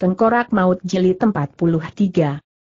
Tengkorak Maut Jeli Tempat Puluh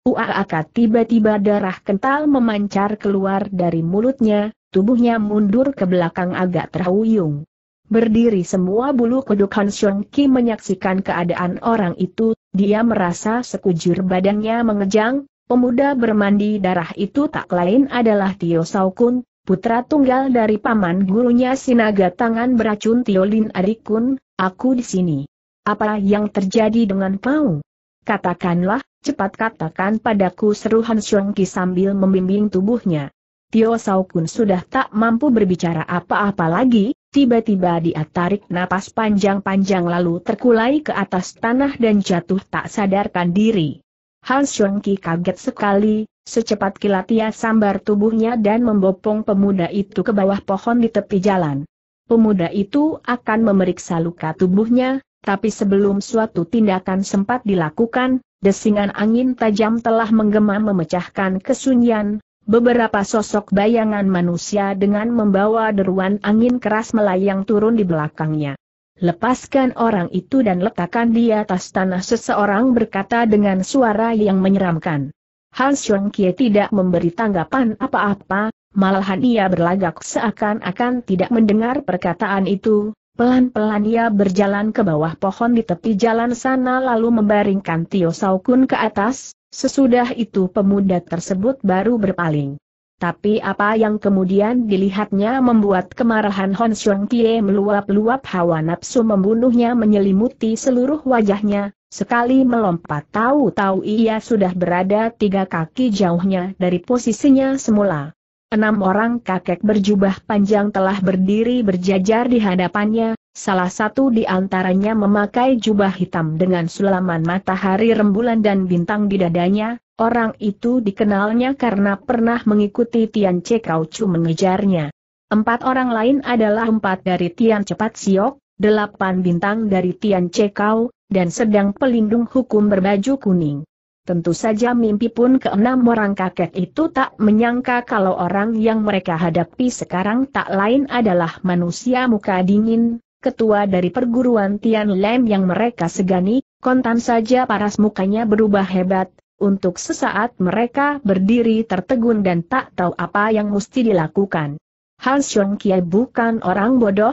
Uaaka tiba-tiba darah kental memancar keluar dari mulutnya, tubuhnya mundur ke belakang agak terhuyung. Berdiri semua bulu kuduk Han Xiong Ki menyaksikan keadaan orang itu, dia merasa sekujur badannya mengejang, pemuda bermandi darah itu tak lain adalah Tio Sao Kun, putra tunggal dari paman gurunya Sinaga Tangan Beracun Tio Lin Adikun, aku di sini. Apa yang terjadi dengan kau? Katakanlah, cepat katakan padaku seru Han Xiongki sambil membimbing tubuhnya. Tio Saukun sudah tak mampu berbicara apa-apa lagi, tiba-tiba dia tarik napas panjang-panjang lalu terkulai ke atas tanah dan jatuh tak sadarkan diri. Han Xiongki kaget sekali, Secepat kilat ia sambar tubuhnya dan membopong pemuda itu ke bawah pohon di tepi jalan. Pemuda itu akan memeriksa luka tubuhnya, tapi sebelum suatu tindakan sempat dilakukan, desingan angin tajam telah menggema memecahkan kesunyian, beberapa sosok bayangan manusia dengan membawa deruan angin keras melayang turun di belakangnya. Lepaskan orang itu dan letakkan di atas tanah seseorang berkata dengan suara yang menyeramkan. Han Xiong Kie tidak memberi tanggapan apa-apa, malahan ia berlagak seakan-akan tidak mendengar perkataan itu, Pelan-pelan ia berjalan ke bawah pohon di tepi jalan sana lalu membaringkan Tio Saukun ke atas, sesudah itu pemuda tersebut baru berpaling. Tapi apa yang kemudian dilihatnya membuat kemarahan Hon Xiong Tie meluap-luap hawa nafsu membunuhnya menyelimuti seluruh wajahnya, Sekali melompat tahu-tahu ia sudah berada tiga kaki jauhnya dari posisinya semula. Enam orang kakek berjubah panjang telah berdiri berjajar di hadapannya, salah satu di antaranya memakai jubah hitam dengan sulaman matahari rembulan dan bintang di dadanya, orang itu dikenalnya karena pernah mengikuti Tian Kau Chu mengejarnya. Empat orang lain adalah empat dari Tian Cepat Siok, delapan bintang dari Tian Kau, dan sedang pelindung hukum berbaju kuning. Tentu saja mimpi pun keenam orang kakek itu tak menyangka kalau orang yang mereka hadapi sekarang tak lain adalah manusia muka dingin, ketua dari perguruan Tian Lem yang mereka segani, kontan saja paras mukanya berubah hebat, untuk sesaat mereka berdiri tertegun dan tak tahu apa yang mesti dilakukan. Han Xiong Kie bukan orang bodoh,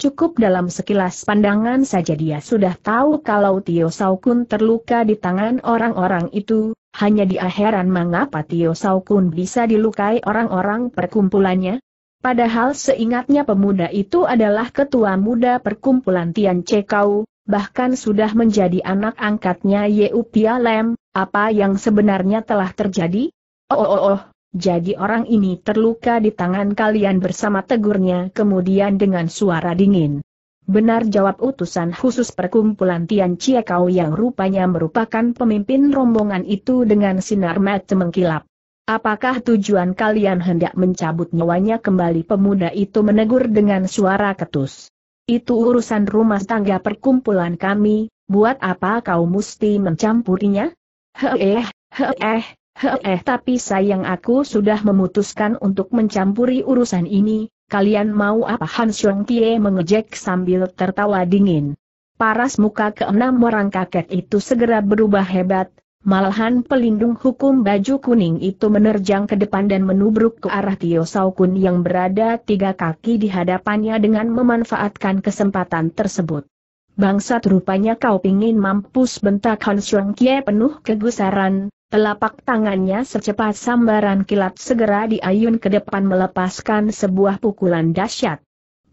Cukup dalam sekilas pandangan saja dia sudah tahu kalau Tio Saukun terluka di tangan orang-orang itu, hanya dia heran mengapa Tio Saukun bisa dilukai orang-orang perkumpulannya. Padahal seingatnya pemuda itu adalah ketua muda perkumpulan Tian Cekau, bahkan sudah menjadi anak angkatnya Yeu Pia Lem, apa yang sebenarnya telah terjadi? oh oh, oh, oh. Jadi orang ini terluka di tangan kalian bersama tegurnya kemudian dengan suara dingin. Benar jawab utusan khusus perkumpulan Tian Chia Kau yang rupanya merupakan pemimpin rombongan itu dengan sinar mata mengkilap. Apakah tujuan kalian hendak mencabut nyawanya kembali pemuda itu menegur dengan suara ketus. Itu urusan rumah tangga perkumpulan kami, buat apa kau mesti mencampurinya? Heeh, heeh, Heeh, tapi sayang aku sudah memutuskan untuk mencampuri urusan ini, kalian mau apa Han Xiong Tie mengejek sambil tertawa dingin. Paras muka keenam orang kakek itu segera berubah hebat, malahan pelindung hukum baju kuning itu menerjang ke depan dan menubruk ke arah Tio Saukun yang berada tiga kaki di hadapannya dengan memanfaatkan kesempatan tersebut. Bangsat rupanya kau pingin mampus bentak Han Xiong Tie penuh kegusaran, Telapak tangannya secepat sambaran kilat segera diayun ke depan melepaskan sebuah pukulan dahsyat.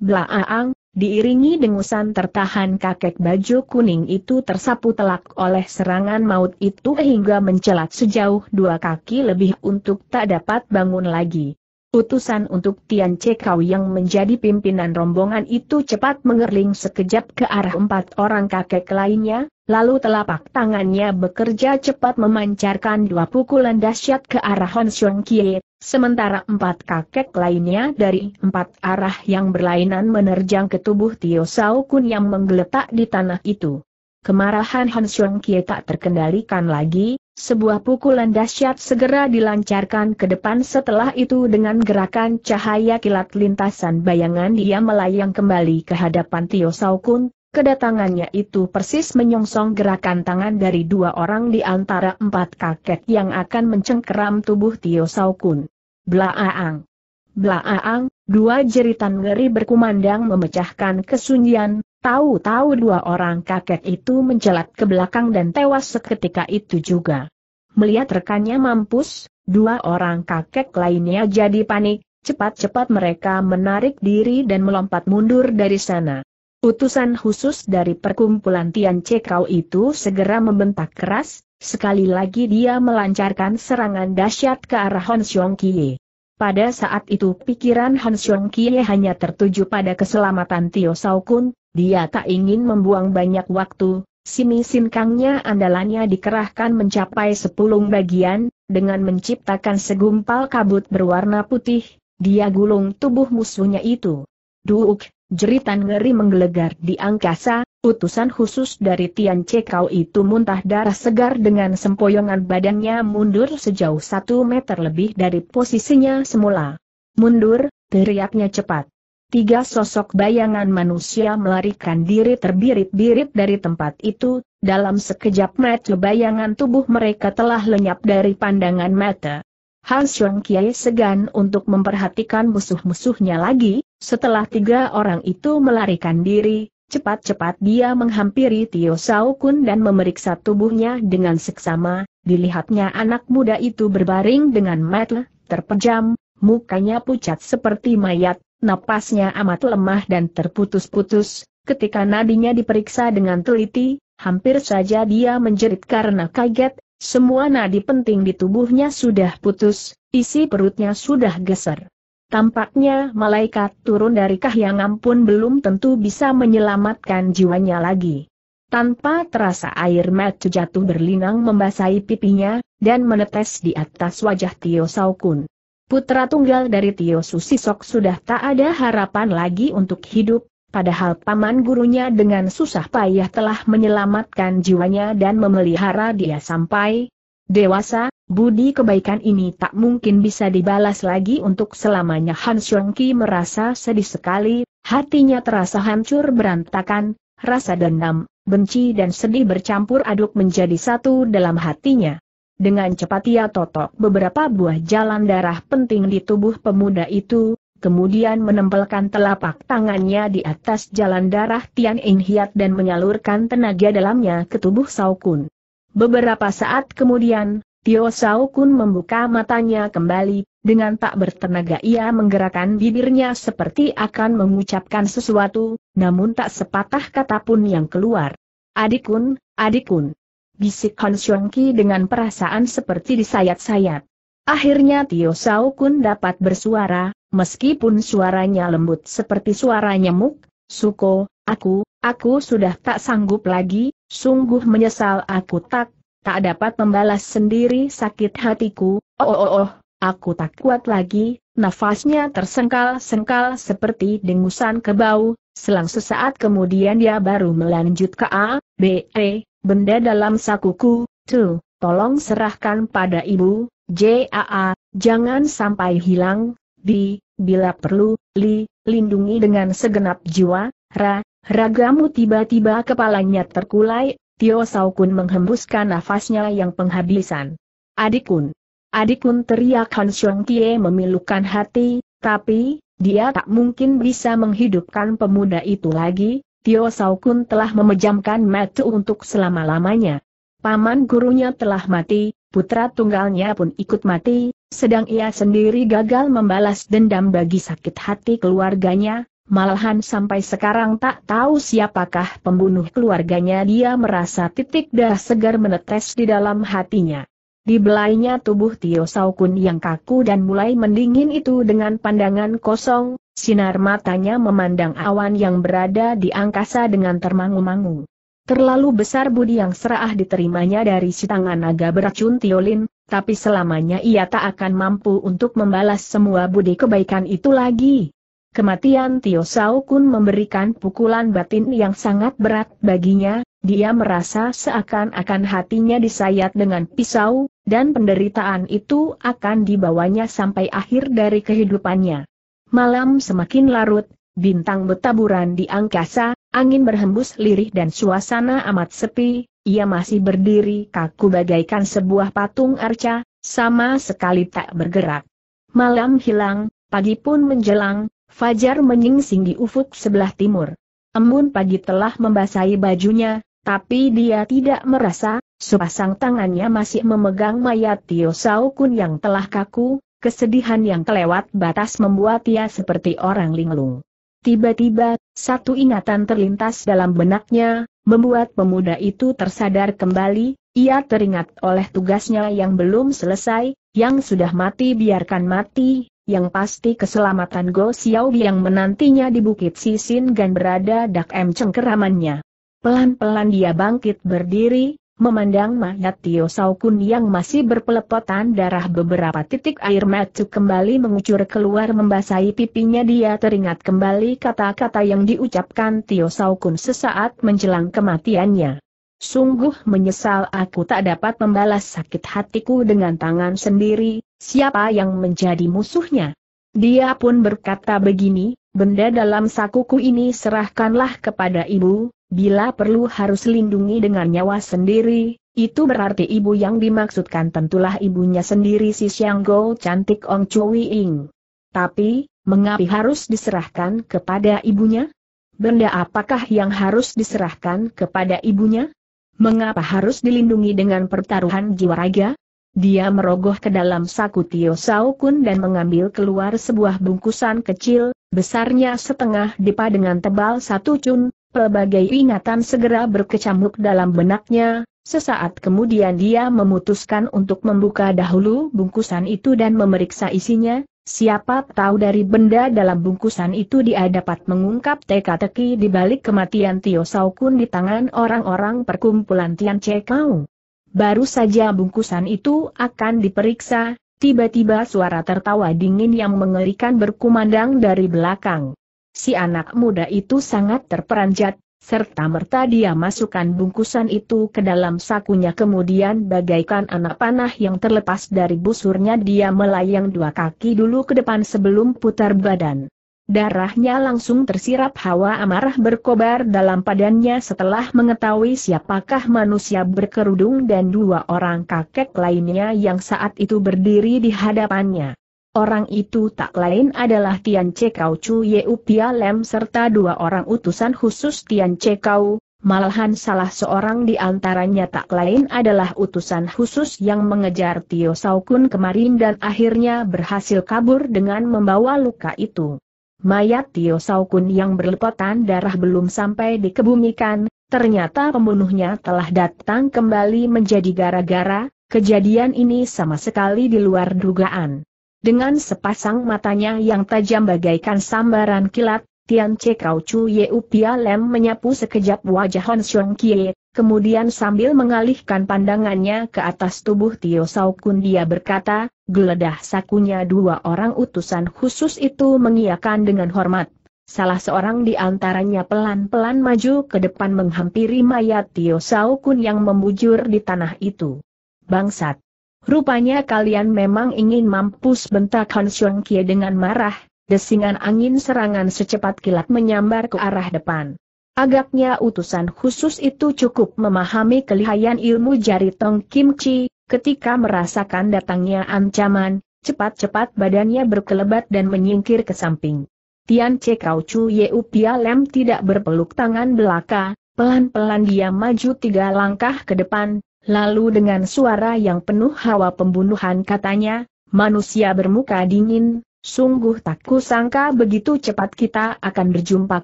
Blaaang, diiringi dengusan tertahan kakek baju kuning itu tersapu telak oleh serangan maut itu hingga mencelat sejauh dua kaki lebih untuk tak dapat bangun lagi. Utusan untuk Tian Cekau yang menjadi pimpinan rombongan itu cepat mengerling sekejap ke arah empat orang kakek lainnya, lalu telapak tangannya bekerja cepat memancarkan dua pukulan dahsyat ke arah Hon Xiong Kie, sementara empat kakek lainnya dari empat arah yang berlainan menerjang ke tubuh Tio Sao Kun yang menggeletak di tanah itu. Kemarahan Hon Xiong Kie tak terkendalikan lagi, sebuah pukulan dahsyat segera dilancarkan ke depan setelah itu dengan gerakan cahaya kilat lintasan bayangan dia melayang kembali ke hadapan Tio Saukun, kedatangannya itu persis menyongsong gerakan tangan dari dua orang di antara empat kakek yang akan mencengkeram tubuh Tio Saukun. Blaaang! Blaaang, dua jeritan ngeri berkumandang memecahkan kesunyian, Tahu-tahu dua orang kakek itu mencelat ke belakang dan tewas seketika itu juga. Melihat rekannya mampus, dua orang kakek lainnya jadi panik, cepat-cepat mereka menarik diri dan melompat mundur dari sana. Utusan khusus dari perkumpulan Tian Cekau itu segera membentak keras, sekali lagi dia melancarkan serangan dahsyat ke arah Hon Xiong Kie. Pada saat itu pikiran Han Xiong Kie hanya tertuju pada keselamatan Tio Kun, dia tak ingin membuang banyak waktu, Simi Sinkangnya andalannya dikerahkan mencapai sepuluh bagian, dengan menciptakan segumpal kabut berwarna putih, dia gulung tubuh musuhnya itu. Duuk, jeritan ngeri menggelegar di angkasa, utusan khusus dari Tian Cekau itu muntah darah segar dengan sempoyongan badannya mundur sejauh satu meter lebih dari posisinya semula. Mundur, teriaknya cepat. Tiga sosok bayangan manusia melarikan diri terbirit-birit dari tempat itu, dalam sekejap mata bayangan tubuh mereka telah lenyap dari pandangan mata. Han Xiong Kiai segan untuk memperhatikan musuh-musuhnya lagi, setelah tiga orang itu melarikan diri, Cepat-cepat dia menghampiri Tio Sao Kun dan memeriksa tubuhnya dengan seksama, dilihatnya anak muda itu berbaring dengan mata terpejam, mukanya pucat seperti mayat, napasnya amat lemah dan terputus-putus, ketika nadinya diperiksa dengan teliti, hampir saja dia menjerit karena kaget, semua nadi penting di tubuhnya sudah putus, isi perutnya sudah geser. Tampaknya malaikat turun dari kahyangan pun belum tentu bisa menyelamatkan jiwanya lagi. Tanpa terasa air mata jatuh berlinang membasahi pipinya, dan menetes di atas wajah Tio Saukun. Putra tunggal dari Tio Susisok sudah tak ada harapan lagi untuk hidup, padahal paman gurunya dengan susah payah telah menyelamatkan jiwanya dan memelihara dia sampai dewasa, Budi kebaikan ini tak mungkin bisa dibalas lagi untuk selamanya Han Xiongki merasa sedih sekali, hatinya terasa hancur berantakan, rasa dendam, benci dan sedih bercampur aduk menjadi satu dalam hatinya. Dengan cepat ia totok beberapa buah jalan darah penting di tubuh pemuda itu, kemudian menempelkan telapak tangannya di atas jalan darah Tian In Hiat dan menyalurkan tenaga dalamnya ke tubuh Saukun. Beberapa saat kemudian, Tio Saukun membuka matanya kembali, dengan tak bertenaga ia menggerakkan bibirnya seperti akan mengucapkan sesuatu, namun tak sepatah kata pun yang keluar. Adikun, adikun. Bisik Han Xiongki dengan perasaan seperti disayat-sayat. Akhirnya Tio Sao Kun dapat bersuara, meskipun suaranya lembut seperti suara nyamuk, Suko, aku, aku sudah tak sanggup lagi, sungguh menyesal aku tak, tak dapat membalas sendiri sakit hatiku, oh oh oh, aku tak kuat lagi, nafasnya tersengkal-sengkal seperti dengusan kebau, selang sesaat kemudian dia baru melanjut ke A, B, E, benda dalam sakuku, tuh, tolong serahkan pada ibu, JAA, jangan sampai hilang, di, bila perlu, li, lindungi dengan segenap jiwa, ra, ragamu tiba-tiba kepalanya terkulai, Tio Saukun menghembuskan nafasnya yang penghabisan. Adikun. Adikun teriak Han Xiong Kie memilukan hati, tapi, dia tak mungkin bisa menghidupkan pemuda itu lagi, Tio Saukun telah memejamkan mata untuk selama-lamanya. Paman gurunya telah mati, putra tunggalnya pun ikut mati, sedang ia sendiri gagal membalas dendam bagi sakit hati keluarganya, malahan sampai sekarang tak tahu siapakah pembunuh keluarganya dia merasa titik darah segar menetes di dalam hatinya. Di belainya tubuh Tio Saukun yang kaku dan mulai mendingin itu dengan pandangan kosong, Sinar matanya memandang awan yang berada di angkasa dengan termangu-mangu. Terlalu besar budi yang serah diterimanya dari si tangan naga beracun Tiolin, tapi selamanya ia tak akan mampu untuk membalas semua budi kebaikan itu lagi. Kematian Tio Sao Kun memberikan pukulan batin yang sangat berat baginya, dia merasa seakan-akan hatinya disayat dengan pisau, dan penderitaan itu akan dibawanya sampai akhir dari kehidupannya. Malam semakin larut, bintang bertaburan di angkasa, angin berhembus lirih dan suasana amat sepi, ia masih berdiri kaku bagaikan sebuah patung arca, sama sekali tak bergerak. Malam hilang, pagi pun menjelang, fajar menyingsing di ufuk sebelah timur. Embun pagi telah membasahi bajunya, tapi dia tidak merasa, sepasang tangannya masih memegang mayat Tio Saukun yang telah kaku, Kesedihan yang kelewat batas membuat ia seperti orang linglung. Tiba-tiba, satu ingatan terlintas dalam benaknya, membuat pemuda itu tersadar kembali, ia teringat oleh tugasnya yang belum selesai, yang sudah mati biarkan mati, yang pasti keselamatan Go Xiao yang menantinya di Bukit Sisin Gan berada dak em cengkeramannya. Pelan-pelan dia bangkit berdiri, Memandang mayat Tio Saukun yang masih berpelepotan darah beberapa titik air mata kembali mengucur keluar membasahi pipinya dia teringat kembali kata-kata yang diucapkan Tio Saukun sesaat menjelang kematiannya. Sungguh menyesal aku tak dapat membalas sakit hatiku dengan tangan sendiri, siapa yang menjadi musuhnya? Dia pun berkata begini, benda dalam sakuku ini serahkanlah kepada ibu, Bila perlu harus lindungi dengan nyawa sendiri, itu berarti ibu yang dimaksudkan tentulah ibunya sendiri si Shangguo cantik Ong Chui Ing. Tapi, mengapa harus diserahkan kepada ibunya? Benda apakah yang harus diserahkan kepada ibunya? Mengapa harus dilindungi dengan pertaruhan jiwa raga? Dia merogoh ke dalam saku Tio Saukun dan mengambil keluar sebuah bungkusan kecil, besarnya setengah dipa dengan tebal satu cun, Pelbagai ingatan segera berkecamuk dalam benaknya, sesaat kemudian dia memutuskan untuk membuka dahulu bungkusan itu dan memeriksa isinya, siapa tahu dari benda dalam bungkusan itu dia dapat mengungkap teka-teki di balik kematian Tio Saukun di tangan orang-orang perkumpulan Tian Cekau. Baru saja bungkusan itu akan diperiksa, tiba-tiba suara tertawa dingin yang mengerikan berkumandang dari belakang. Si anak muda itu sangat terperanjat, serta merta dia masukkan bungkusan itu ke dalam sakunya kemudian bagaikan anak panah yang terlepas dari busurnya dia melayang dua kaki dulu ke depan sebelum putar badan. Darahnya langsung tersirap hawa amarah berkobar dalam padanya setelah mengetahui siapakah manusia berkerudung dan dua orang kakek lainnya yang saat itu berdiri di hadapannya. Orang itu tak lain adalah Tian Cekau Chu Yeu Pia Lem serta dua orang utusan khusus Tian Cekau, malahan salah seorang di antaranya tak lain adalah utusan khusus yang mengejar Tio Saukun kemarin dan akhirnya berhasil kabur dengan membawa luka itu. Mayat Tio Saukun yang berlepotan darah belum sampai dikebumikan, ternyata pembunuhnya telah datang kembali menjadi gara-gara, kejadian ini sama sekali di luar dugaan. Dengan sepasang matanya yang tajam bagaikan sambaran kilat, Tian Che Kau Chu Yeu Pia Lem menyapu sekejap wajah Hon Xiong Kie, kemudian sambil mengalihkan pandangannya ke atas tubuh Tio Sao Kun dia berkata, geledah sakunya dua orang utusan khusus itu mengiakan dengan hormat. Salah seorang di antaranya pelan-pelan maju ke depan menghampiri mayat Tio Sao Kun yang membujur di tanah itu. Bangsat! Rupanya kalian memang ingin mampus bentak Han Xiong Kie dengan marah, desingan angin serangan secepat kilat menyambar ke arah depan. Agaknya utusan khusus itu cukup memahami kelihayan ilmu jari Tong Kim Chi, ketika merasakan datangnya ancaman, cepat-cepat badannya berkelebat dan menyingkir ke samping. Tian Che Kau Chu Yeu Pia Lem tidak berpeluk tangan belaka, pelan-pelan dia maju tiga langkah ke depan, Lalu dengan suara yang penuh hawa pembunuhan katanya, manusia bermuka dingin, sungguh tak kusangka begitu cepat kita akan berjumpa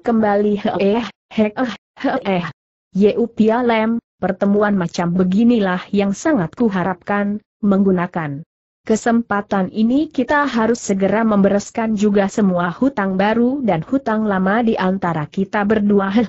kembali heeh, heeh, heeh. Yeupia lem, pertemuan macam beginilah yang sangat kuharapkan, menggunakan. Kesempatan ini kita harus segera membereskan juga semua hutang baru dan hutang lama di antara kita berdua.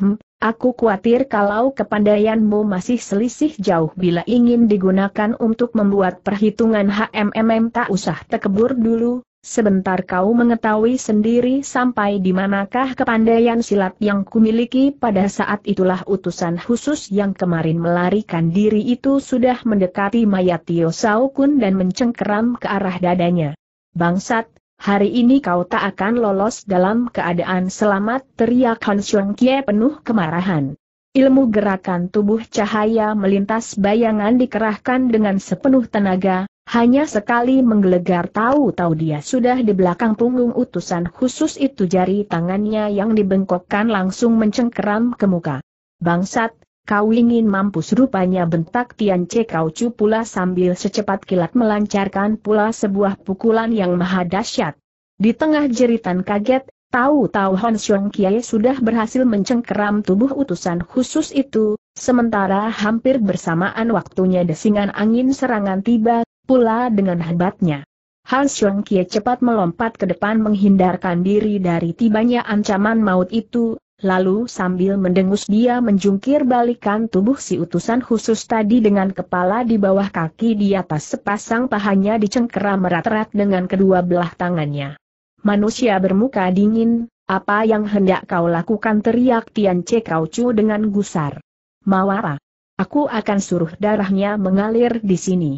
Aku khawatir kalau kepandaianmu masih selisih jauh bila ingin digunakan untuk membuat perhitungan HMMM tak usah tekebur dulu, sebentar kau mengetahui sendiri sampai di manakah kepandaian silat yang kumiliki pada saat itulah utusan khusus yang kemarin melarikan diri itu sudah mendekati mayat Tio Saukun dan mencengkeram ke arah dadanya. Bangsat, Hari ini kau tak akan lolos dalam keadaan selamat teriak Han Xiong Kie penuh kemarahan. Ilmu gerakan tubuh cahaya melintas bayangan dikerahkan dengan sepenuh tenaga, hanya sekali menggelegar tahu-tahu dia sudah di belakang punggung utusan khusus itu jari tangannya yang dibengkokkan langsung mencengkeram ke muka. Bangsat, Kau ingin mampus rupanya bentak Tian Che Kau Chu pula sambil secepat kilat melancarkan pula sebuah pukulan yang maha dahsyat. Di tengah jeritan kaget, tahu-tahu Hon Xiong Kiai sudah berhasil mencengkeram tubuh utusan khusus itu, sementara hampir bersamaan waktunya desingan angin serangan tiba, pula dengan hebatnya. Han Xiong Kie cepat melompat ke depan menghindarkan diri dari tibanya ancaman maut itu, lalu sambil mendengus dia menjungkir balikan tubuh si utusan khusus tadi dengan kepala di bawah kaki di atas sepasang pahanya dicengkera merat-rat dengan kedua belah tangannya. Manusia bermuka dingin, apa yang hendak kau lakukan teriak Tian Che Kau Chu dengan gusar. Mawara. Aku akan suruh darahnya mengalir di sini.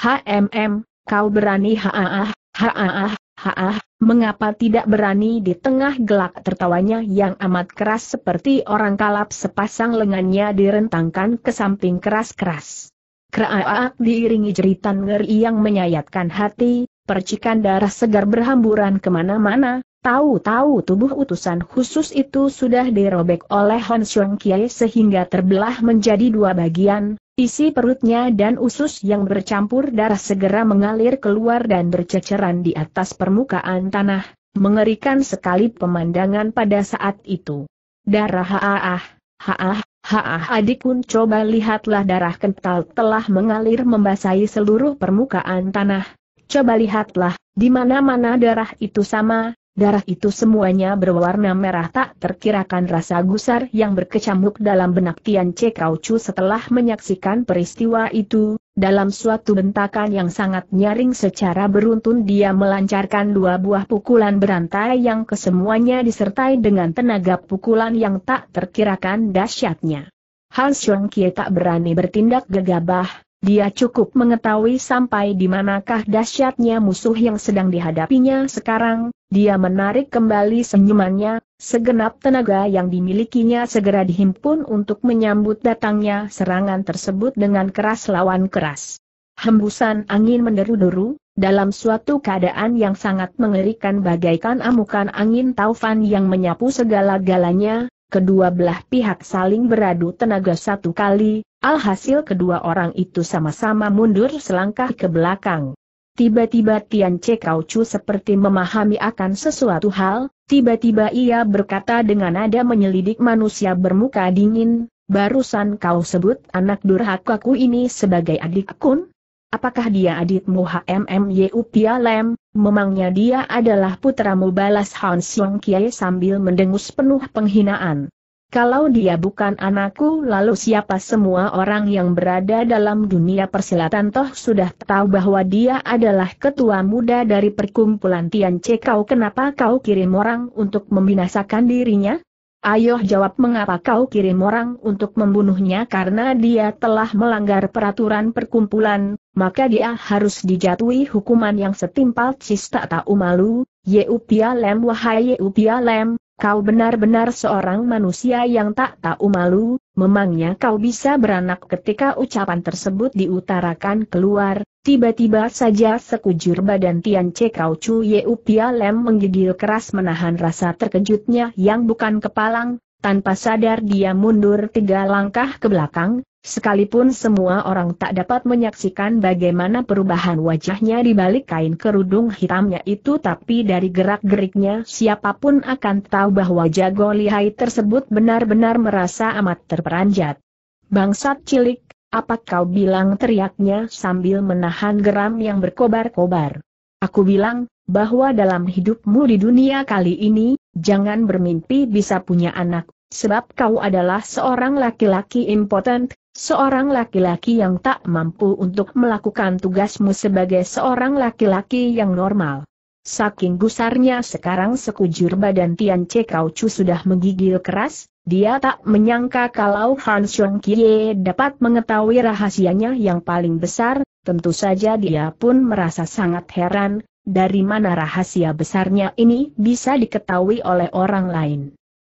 HMM, kau berani haaah, haaah, Haah, mengapa tidak berani di tengah gelak tertawanya yang amat keras seperti orang kalap sepasang lengannya direntangkan ke samping keras-keras. Kraaak diiringi jeritan ngeri yang menyayatkan hati, percikan darah segar berhamburan kemana-mana, tahu-tahu tubuh utusan khusus itu sudah dirobek oleh Hon Xiong Kie sehingga terbelah menjadi dua bagian, Isi perutnya dan usus yang bercampur darah segera mengalir keluar dan berceceran di atas permukaan tanah, mengerikan sekali pemandangan pada saat itu. Darah haah, ah, haah, haah adik pun coba lihatlah darah kental telah mengalir membasahi seluruh permukaan tanah. Coba lihatlah, di mana-mana darah itu sama, Darah itu semuanya berwarna merah tak terkirakan rasa gusar yang berkecamuk dalam benak Tian Che Kau Chu setelah menyaksikan peristiwa itu, dalam suatu bentakan yang sangat nyaring secara beruntun dia melancarkan dua buah pukulan berantai yang kesemuanya disertai dengan tenaga pukulan yang tak terkirakan dahsyatnya. Han Xiong Kie tak berani bertindak gegabah, dia cukup mengetahui sampai di manakah dahsyatnya musuh yang sedang dihadapinya sekarang, dia menarik kembali senyumannya, segenap tenaga yang dimilikinya segera dihimpun untuk menyambut datangnya serangan tersebut dengan keras lawan keras. Hembusan angin menderu-deru, dalam suatu keadaan yang sangat mengerikan bagaikan amukan angin taufan yang menyapu segala-galanya, kedua belah pihak saling beradu tenaga satu kali, Alhasil kedua orang itu sama-sama mundur selangkah ke belakang. Tiba-tiba Tian Che Kau Chu seperti memahami akan sesuatu hal, tiba-tiba ia berkata dengan nada menyelidik manusia bermuka dingin, barusan kau sebut anak durhaka ku ini sebagai adik kun? Apakah dia adikmu HMMYU Pialem? Memangnya dia adalah putramu balas Hans Yong Kiai sambil mendengus penuh penghinaan. Kalau dia bukan anakku lalu siapa semua orang yang berada dalam dunia persilatan toh sudah tahu bahwa dia adalah ketua muda dari perkumpulan Tian Kau kenapa kau kirim orang untuk membinasakan dirinya? Ayo jawab mengapa kau kirim orang untuk membunuhnya karena dia telah melanggar peraturan perkumpulan, maka dia harus dijatuhi hukuman yang setimpal cis tak tahu malu, Yeupia Lem wahai Yeupia Lem, Kau benar-benar seorang manusia yang tak tahu malu, memangnya kau bisa beranak ketika ucapan tersebut diutarakan keluar, tiba-tiba saja sekujur badan Tian Che Kau Chu Yeu Pia Lem menggigil keras menahan rasa terkejutnya yang bukan kepalang, tanpa sadar dia mundur tiga langkah ke belakang, Sekalipun semua orang tak dapat menyaksikan bagaimana perubahan wajahnya di balik kain kerudung hitamnya itu tapi dari gerak-geriknya siapapun akan tahu bahwa jago lihai tersebut benar-benar merasa amat terperanjat. Bangsat cilik, apa kau bilang teriaknya sambil menahan geram yang berkobar-kobar. Aku bilang, bahwa dalam hidupmu di dunia kali ini, jangan bermimpi bisa punya anak Sebab kau adalah seorang laki-laki impotent, seorang laki-laki yang tak mampu untuk melakukan tugasmu sebagai seorang laki-laki yang normal. Saking gusarnya sekarang sekujur badan Tian Che Chu sudah menggigil keras, dia tak menyangka kalau Han Xiong Kie dapat mengetahui rahasianya yang paling besar, tentu saja dia pun merasa sangat heran, dari mana rahasia besarnya ini bisa diketahui oleh orang lain.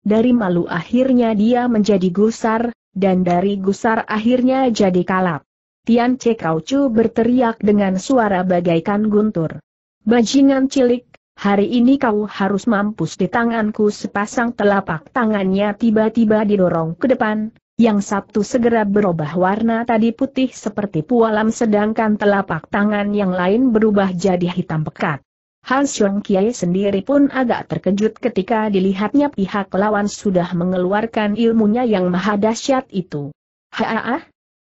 Dari malu akhirnya dia menjadi gusar, dan dari gusar akhirnya jadi kalap. Tian Che Kau Chu berteriak dengan suara bagaikan guntur. Bajingan cilik, hari ini kau harus mampus di tanganku sepasang telapak tangannya tiba-tiba didorong ke depan, yang satu segera berubah warna tadi putih seperti pualam sedangkan telapak tangan yang lain berubah jadi hitam pekat. Han Xiong Kiai sendiri pun agak terkejut ketika dilihatnya pihak lawan sudah mengeluarkan ilmunya yang maha dahsyat itu. Haa, ah?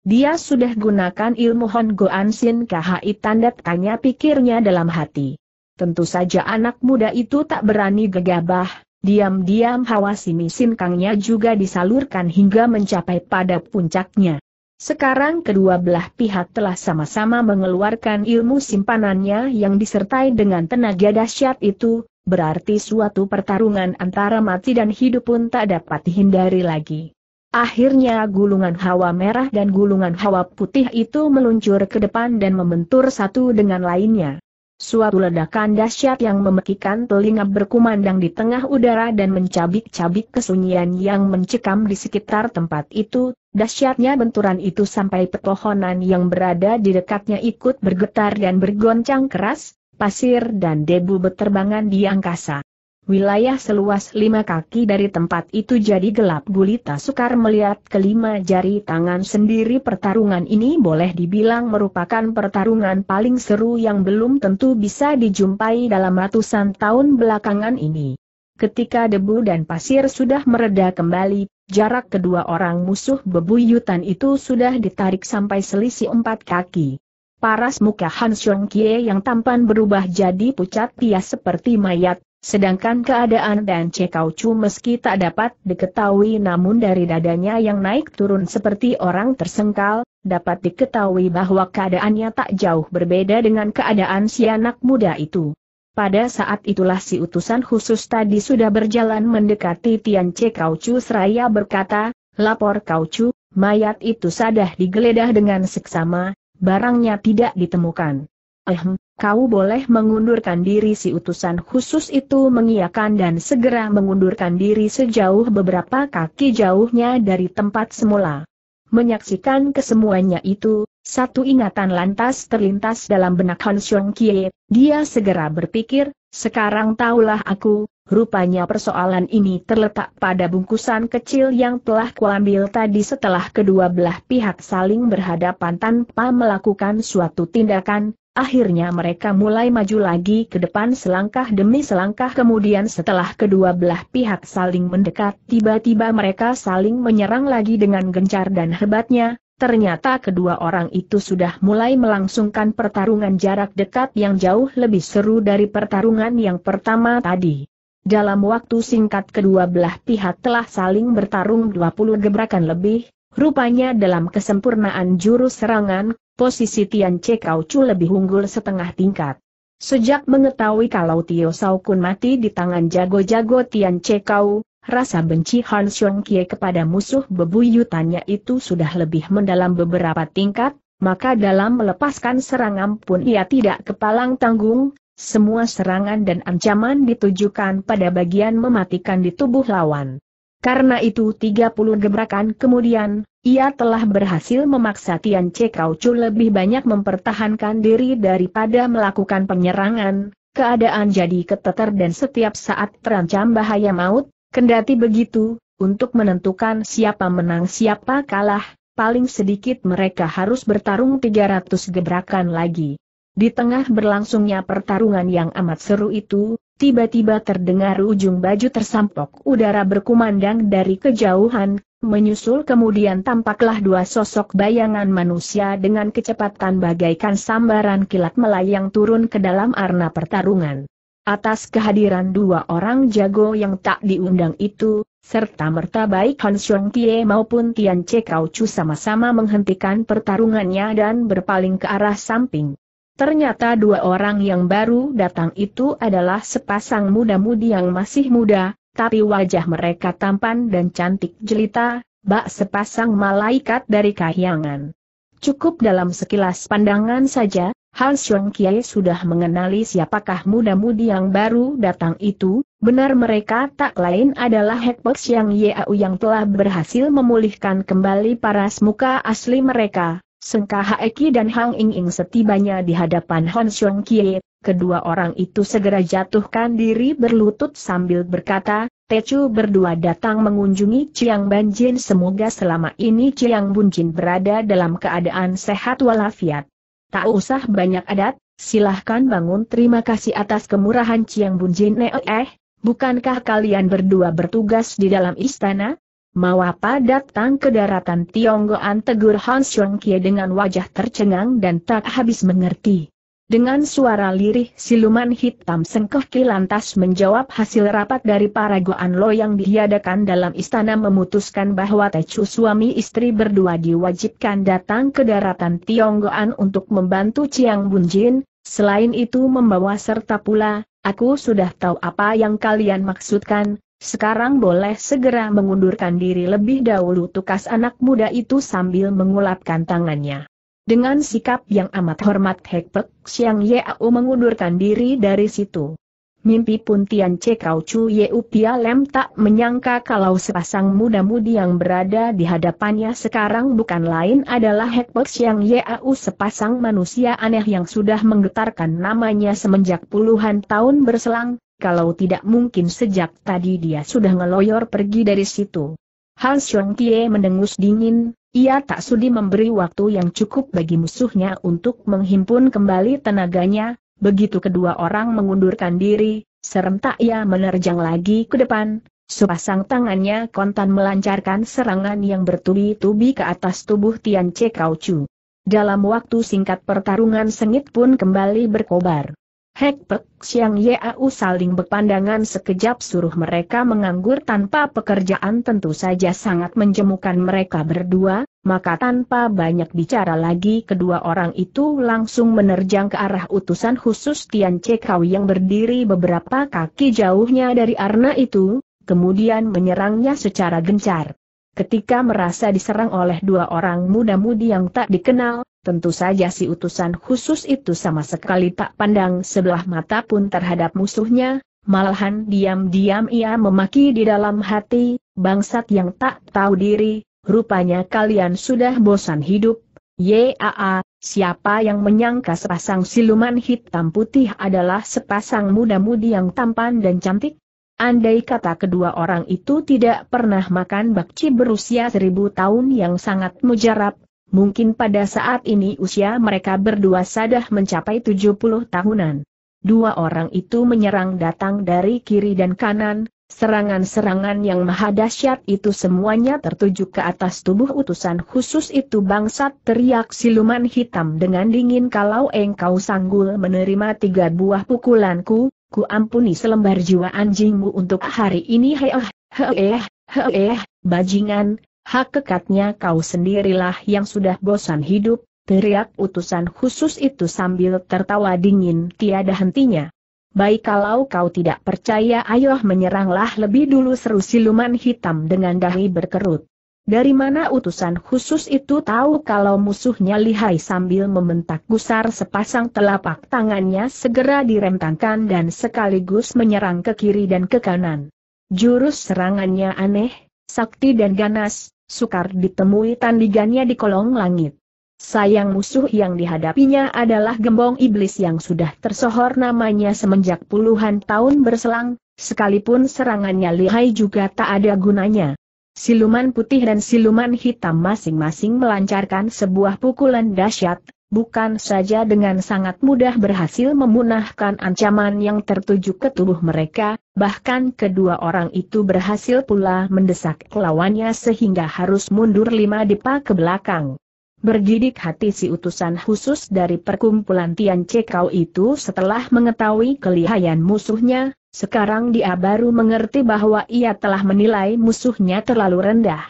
dia sudah gunakan ilmu Hon Goan Sin Khai tanda tanya pikirnya dalam hati. Tentu saja anak muda itu tak berani gegabah, diam-diam hawa simi Kangnya juga disalurkan hingga mencapai pada puncaknya. Sekarang kedua belah pihak telah sama-sama mengeluarkan ilmu simpanannya yang disertai dengan tenaga dahsyat itu, berarti suatu pertarungan antara mati dan hidup pun tak dapat dihindari lagi. Akhirnya gulungan hawa merah dan gulungan hawa putih itu meluncur ke depan dan membentur satu dengan lainnya. Suatu ledakan dahsyat yang memekikan telinga berkumandang di tengah udara dan mencabik-cabik kesunyian yang mencekam di sekitar tempat itu, dahsyatnya benturan itu sampai pepohonan yang berada di dekatnya ikut bergetar dan bergoncang keras, pasir dan debu beterbangan di angkasa. Wilayah seluas lima kaki dari tempat itu jadi gelap gulita sukar melihat kelima jari tangan sendiri pertarungan ini boleh dibilang merupakan pertarungan paling seru yang belum tentu bisa dijumpai dalam ratusan tahun belakangan ini. Ketika debu dan pasir sudah mereda kembali, jarak kedua orang musuh bebuyutan itu sudah ditarik sampai selisih empat kaki. Paras muka Han Xiong Kie yang tampan berubah jadi pucat pias seperti mayat, Sedangkan keadaan Dan Cekau Chu meski tak dapat diketahui namun dari dadanya yang naik turun seperti orang tersengkal, dapat diketahui bahwa keadaannya tak jauh berbeda dengan keadaan si anak muda itu. Pada saat itulah si utusan khusus tadi sudah berjalan mendekati Tian Cekau Chu seraya berkata, lapor Kau Chu, mayat itu sudah digeledah dengan seksama, barangnya tidak ditemukan. Ehm, kau boleh mengundurkan diri si utusan khusus itu mengiakan dan segera mengundurkan diri sejauh beberapa kaki jauhnya dari tempat semula. Menyaksikan kesemuanya itu, satu ingatan lantas terlintas dalam benak Han Xiong Kie, dia segera berpikir, sekarang tahulah aku, rupanya persoalan ini terletak pada bungkusan kecil yang telah kuambil tadi setelah kedua belah pihak saling berhadapan tanpa melakukan suatu tindakan, Akhirnya mereka mulai maju lagi ke depan selangkah demi selangkah kemudian setelah kedua belah pihak saling mendekat tiba-tiba mereka saling menyerang lagi dengan gencar dan hebatnya, ternyata kedua orang itu sudah mulai melangsungkan pertarungan jarak dekat yang jauh lebih seru dari pertarungan yang pertama tadi. Dalam waktu singkat kedua belah pihak telah saling bertarung 20 gebrakan lebih, Rupanya dalam kesempurnaan jurus serangan, posisi Tian Kau Chu lebih unggul setengah tingkat. Sejak mengetahui kalau Tio Kun mati di tangan jago-jago Tian Kau, rasa benci Han Xiong Kie kepada musuh bebuyutannya itu sudah lebih mendalam beberapa tingkat, maka dalam melepaskan serangan pun ia tidak kepalang tanggung, semua serangan dan ancaman ditujukan pada bagian mematikan di tubuh lawan. Karena itu 30 gebrakan kemudian, ia telah berhasil memaksa Tian Che Kau Chu lebih banyak mempertahankan diri daripada melakukan penyerangan, keadaan jadi keteter dan setiap saat terancam bahaya maut, kendati begitu, untuk menentukan siapa menang siapa kalah, paling sedikit mereka harus bertarung 300 gebrakan lagi. Di tengah berlangsungnya pertarungan yang amat seru itu, Tiba-tiba terdengar ujung baju tersampok udara berkumandang dari kejauhan, menyusul kemudian tampaklah dua sosok bayangan manusia dengan kecepatan bagaikan sambaran kilat melayang turun ke dalam arena pertarungan. Atas kehadiran dua orang jago yang tak diundang itu, serta merta baik Han Xiong Tie maupun Tian Che Kau Chu sama-sama menghentikan pertarungannya dan berpaling ke arah samping. Ternyata dua orang yang baru datang itu adalah sepasang muda-mudi yang masih muda, tapi wajah mereka tampan dan cantik jelita, bak sepasang malaikat dari kahyangan. Cukup dalam sekilas pandangan saja, Hans Xiong Kiai sudah mengenali siapakah muda-mudi yang baru datang itu, benar mereka tak lain adalah Hekpek yang Yau yang telah berhasil memulihkan kembali paras muka asli mereka, Sengkah Haeki dan Hang Ying Ying setibanya di hadapan Hon Xiong Kie, kedua orang itu segera jatuhkan diri berlutut sambil berkata, Tecu berdua datang mengunjungi Chiang Banjin semoga selama ini Chiang Jin berada dalam keadaan sehat walafiat. Tak usah banyak adat, silahkan bangun terima kasih atas kemurahan Chiang Jin. Eh, eh, bukankah kalian berdua bertugas di dalam istana? Mawapa datang ke daratan Tionggoan tegur Han Xiong Kie dengan wajah tercengang dan tak habis mengerti. Dengan suara lirih siluman hitam Sengkohki lantas menjawab hasil rapat dari para Goan Lo yang diadakan dalam istana memutuskan bahwa Tecu suami istri berdua diwajibkan datang ke daratan Tionggoan untuk membantu Chiang Bunjin, selain itu membawa serta pula, aku sudah tahu apa yang kalian maksudkan, sekarang boleh segera mengundurkan diri lebih dahulu tukas anak muda itu sambil mengulapkan tangannya. Dengan sikap yang amat hormat Hekpek, Xiang Yao mengundurkan diri dari situ. Mimpi pun Tian Che Kau Chu Yeu Pia Lem tak menyangka kalau sepasang muda-mudi yang berada di hadapannya sekarang bukan lain adalah Hekpek Xiang Yau sepasang manusia aneh yang sudah menggetarkan namanya semenjak puluhan tahun berselang, kalau tidak mungkin sejak tadi dia sudah ngeloyor pergi dari situ. Han Xiong Tie mendengus dingin, ia tak sudi memberi waktu yang cukup bagi musuhnya untuk menghimpun kembali tenaganya, begitu kedua orang mengundurkan diri, serentak ia menerjang lagi ke depan, sepasang tangannya kontan melancarkan serangan yang bertubi-tubi ke atas tubuh Tian Che Kau Chu. Dalam waktu singkat pertarungan sengit pun kembali berkobar. Hek Pek Siang Yau saling berpandangan sekejap suruh mereka menganggur tanpa pekerjaan tentu saja sangat menjemukan mereka berdua, maka tanpa banyak bicara lagi kedua orang itu langsung menerjang ke arah utusan khusus Tian Cekau yang berdiri beberapa kaki jauhnya dari arna itu, kemudian menyerangnya secara gencar. Ketika merasa diserang oleh dua orang muda-mudi yang tak dikenal, Tentu saja si utusan khusus itu sama sekali tak pandang sebelah mata pun terhadap musuhnya, malahan diam-diam ia memaki di dalam hati, bangsat yang tak tahu diri, rupanya kalian sudah bosan hidup, Yaa, siapa yang menyangka sepasang siluman hitam putih adalah sepasang muda-mudi yang tampan dan cantik? Andai kata kedua orang itu tidak pernah makan bakci berusia seribu tahun yang sangat mujarab, mungkin pada saat ini usia mereka berdua sudah mencapai 70 tahunan. Dua orang itu menyerang datang dari kiri dan kanan, Serangan-serangan yang maha dahsyat itu semuanya tertuju ke atas tubuh utusan khusus itu bangsat teriak siluman hitam dengan dingin kalau engkau sanggul menerima tiga buah pukulanku, ku ampuni selembar jiwa anjingmu untuk hari ini heeh, heeh, heeh, bajingan, Hak kekatnya kau sendirilah yang sudah bosan hidup, teriak utusan khusus itu sambil tertawa dingin tiada hentinya. Baik kalau kau tidak percaya ayoh menyeranglah lebih dulu seru siluman hitam dengan dahi berkerut. Dari mana utusan khusus itu tahu kalau musuhnya lihai sambil membentak gusar sepasang telapak tangannya segera direntangkan dan sekaligus menyerang ke kiri dan ke kanan. Jurus serangannya aneh, sakti dan ganas, sukar ditemui tandingannya di kolong langit. Sayang musuh yang dihadapinya adalah gembong iblis yang sudah tersohor namanya semenjak puluhan tahun berselang, sekalipun serangannya lihai juga tak ada gunanya. Siluman putih dan siluman hitam masing-masing melancarkan sebuah pukulan dahsyat, bukan saja dengan sangat mudah berhasil memunahkan ancaman yang tertuju ke tubuh mereka, bahkan kedua orang itu berhasil pula mendesak lawannya sehingga harus mundur lima depa ke belakang. Bergidik hati si utusan khusus dari perkumpulan Tian Cekau itu setelah mengetahui kelihayan musuhnya, sekarang dia baru mengerti bahwa ia telah menilai musuhnya terlalu rendah.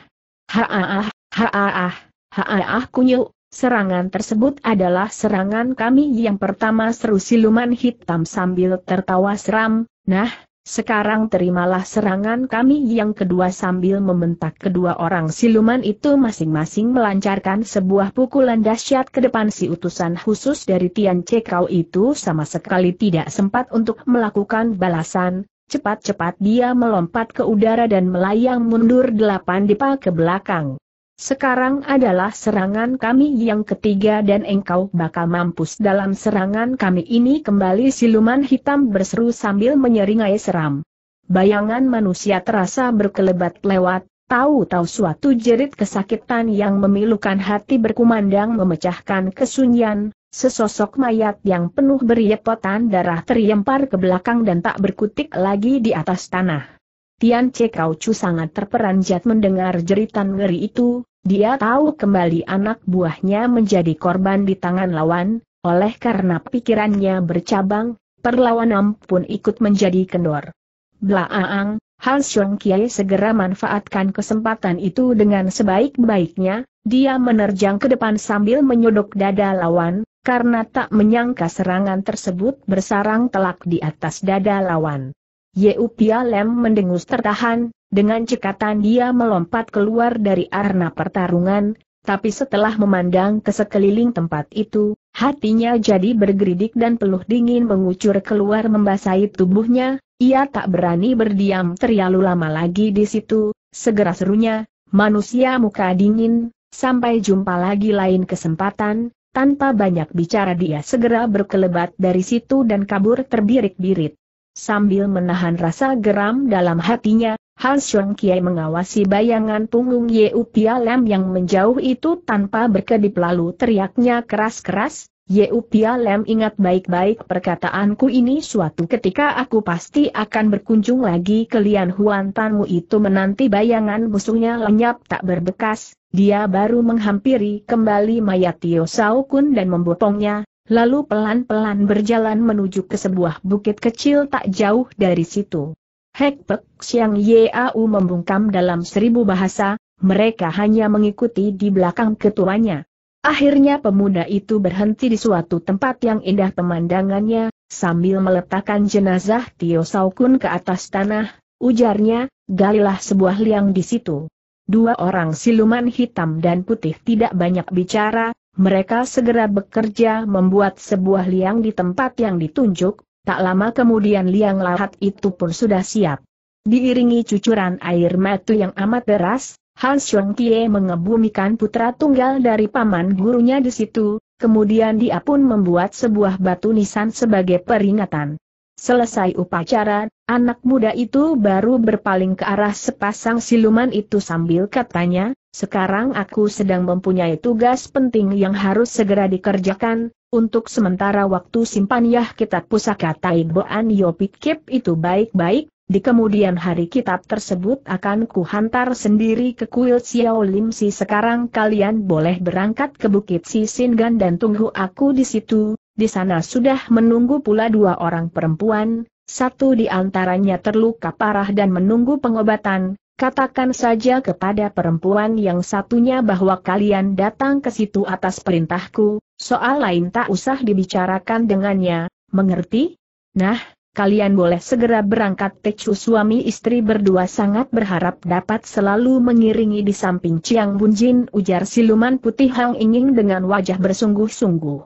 Haaah, haaah, haaah kunyuk, Serangan tersebut adalah serangan kami yang pertama seru siluman hitam sambil tertawa seram, nah, sekarang terimalah serangan kami yang kedua sambil membentak kedua orang siluman itu masing-masing melancarkan sebuah pukulan dahsyat ke depan si utusan khusus dari Tian Cekau itu sama sekali tidak sempat untuk melakukan balasan. Cepat-cepat dia melompat ke udara dan melayang mundur delapan dipa ke belakang. Sekarang adalah serangan kami yang ketiga dan engkau bakal mampus dalam serangan kami ini kembali siluman hitam berseru sambil menyeringai seram. Bayangan manusia terasa berkelebat lewat, tahu-tahu suatu jerit kesakitan yang memilukan hati berkumandang memecahkan kesunyian, sesosok mayat yang penuh beriepotan darah terlempar ke belakang dan tak berkutik lagi di atas tanah. Tian Cekau Chu sangat terperanjat mendengar jeritan ngeri itu, dia tahu kembali anak buahnya menjadi korban di tangan lawan, oleh karena pikirannya bercabang, perlawanan pun ikut menjadi kendor. Blaaang, Han Xiong Kiai segera manfaatkan kesempatan itu dengan sebaik-baiknya, dia menerjang ke depan sambil menyodok dada lawan, karena tak menyangka serangan tersebut bersarang telak di atas dada lawan. Yeu Pia Lem mendengus tertahan, dengan cekatan dia melompat keluar dari arena pertarungan, tapi setelah memandang ke sekeliling tempat itu, hatinya jadi bergeridik dan peluh dingin mengucur keluar membasahi tubuhnya, ia tak berani berdiam terlalu lama lagi di situ, segera serunya, manusia muka dingin, sampai jumpa lagi lain kesempatan, tanpa banyak bicara dia segera berkelebat dari situ dan kabur terbirik-birit. Sambil menahan rasa geram dalam hatinya, Han Xiong Kiai mengawasi bayangan punggung U Pia Lam yang menjauh itu tanpa berkedip lalu teriaknya keras-keras, U Pia Lam ingat baik-baik perkataanku ini suatu ketika aku pasti akan berkunjung lagi ke Lian Huan Tanmu itu menanti bayangan musuhnya lenyap tak berbekas, dia baru menghampiri kembali mayat Tio Sao Kun dan membopongnya, lalu pelan-pelan berjalan menuju ke sebuah bukit kecil tak jauh dari situ. Hek Pek Yau membungkam dalam seribu bahasa, mereka hanya mengikuti di belakang ketuanya. Akhirnya pemuda itu berhenti di suatu tempat yang indah pemandangannya, sambil meletakkan jenazah Tio Saukun ke atas tanah, ujarnya, galilah sebuah liang di situ. Dua orang siluman hitam dan putih tidak banyak bicara, mereka segera bekerja membuat sebuah liang di tempat yang ditunjuk, tak lama kemudian liang lahat itu pun sudah siap. Diiringi cucuran air mata yang amat deras, Han Xiong Kie mengebumikan putra tunggal dari paman gurunya di situ, kemudian dia pun membuat sebuah batu nisan sebagai peringatan. Selesai upacara, anak muda itu baru berpaling ke arah sepasang siluman itu sambil katanya, sekarang aku sedang mempunyai tugas penting yang harus segera dikerjakan, untuk sementara waktu simpanlah kitab pusaka Taiboan Yo Pikip itu baik-baik, di kemudian hari kitab tersebut akan kuhantar sendiri ke kuil Xiao Lim Si sekarang kalian boleh berangkat ke Bukit Si Gan dan tunggu aku di situ, di sana sudah menunggu pula dua orang perempuan, satu di antaranya terluka parah dan menunggu pengobatan, Katakan saja kepada perempuan yang satunya bahwa kalian datang ke situ atas perintahku, soal lain tak usah dibicarakan dengannya, mengerti? Nah, kalian boleh segera berangkat Tecu suami istri berdua sangat berharap dapat selalu mengiringi di samping Chiang Bunjin ujar siluman putih Hang Inging dengan wajah bersungguh-sungguh.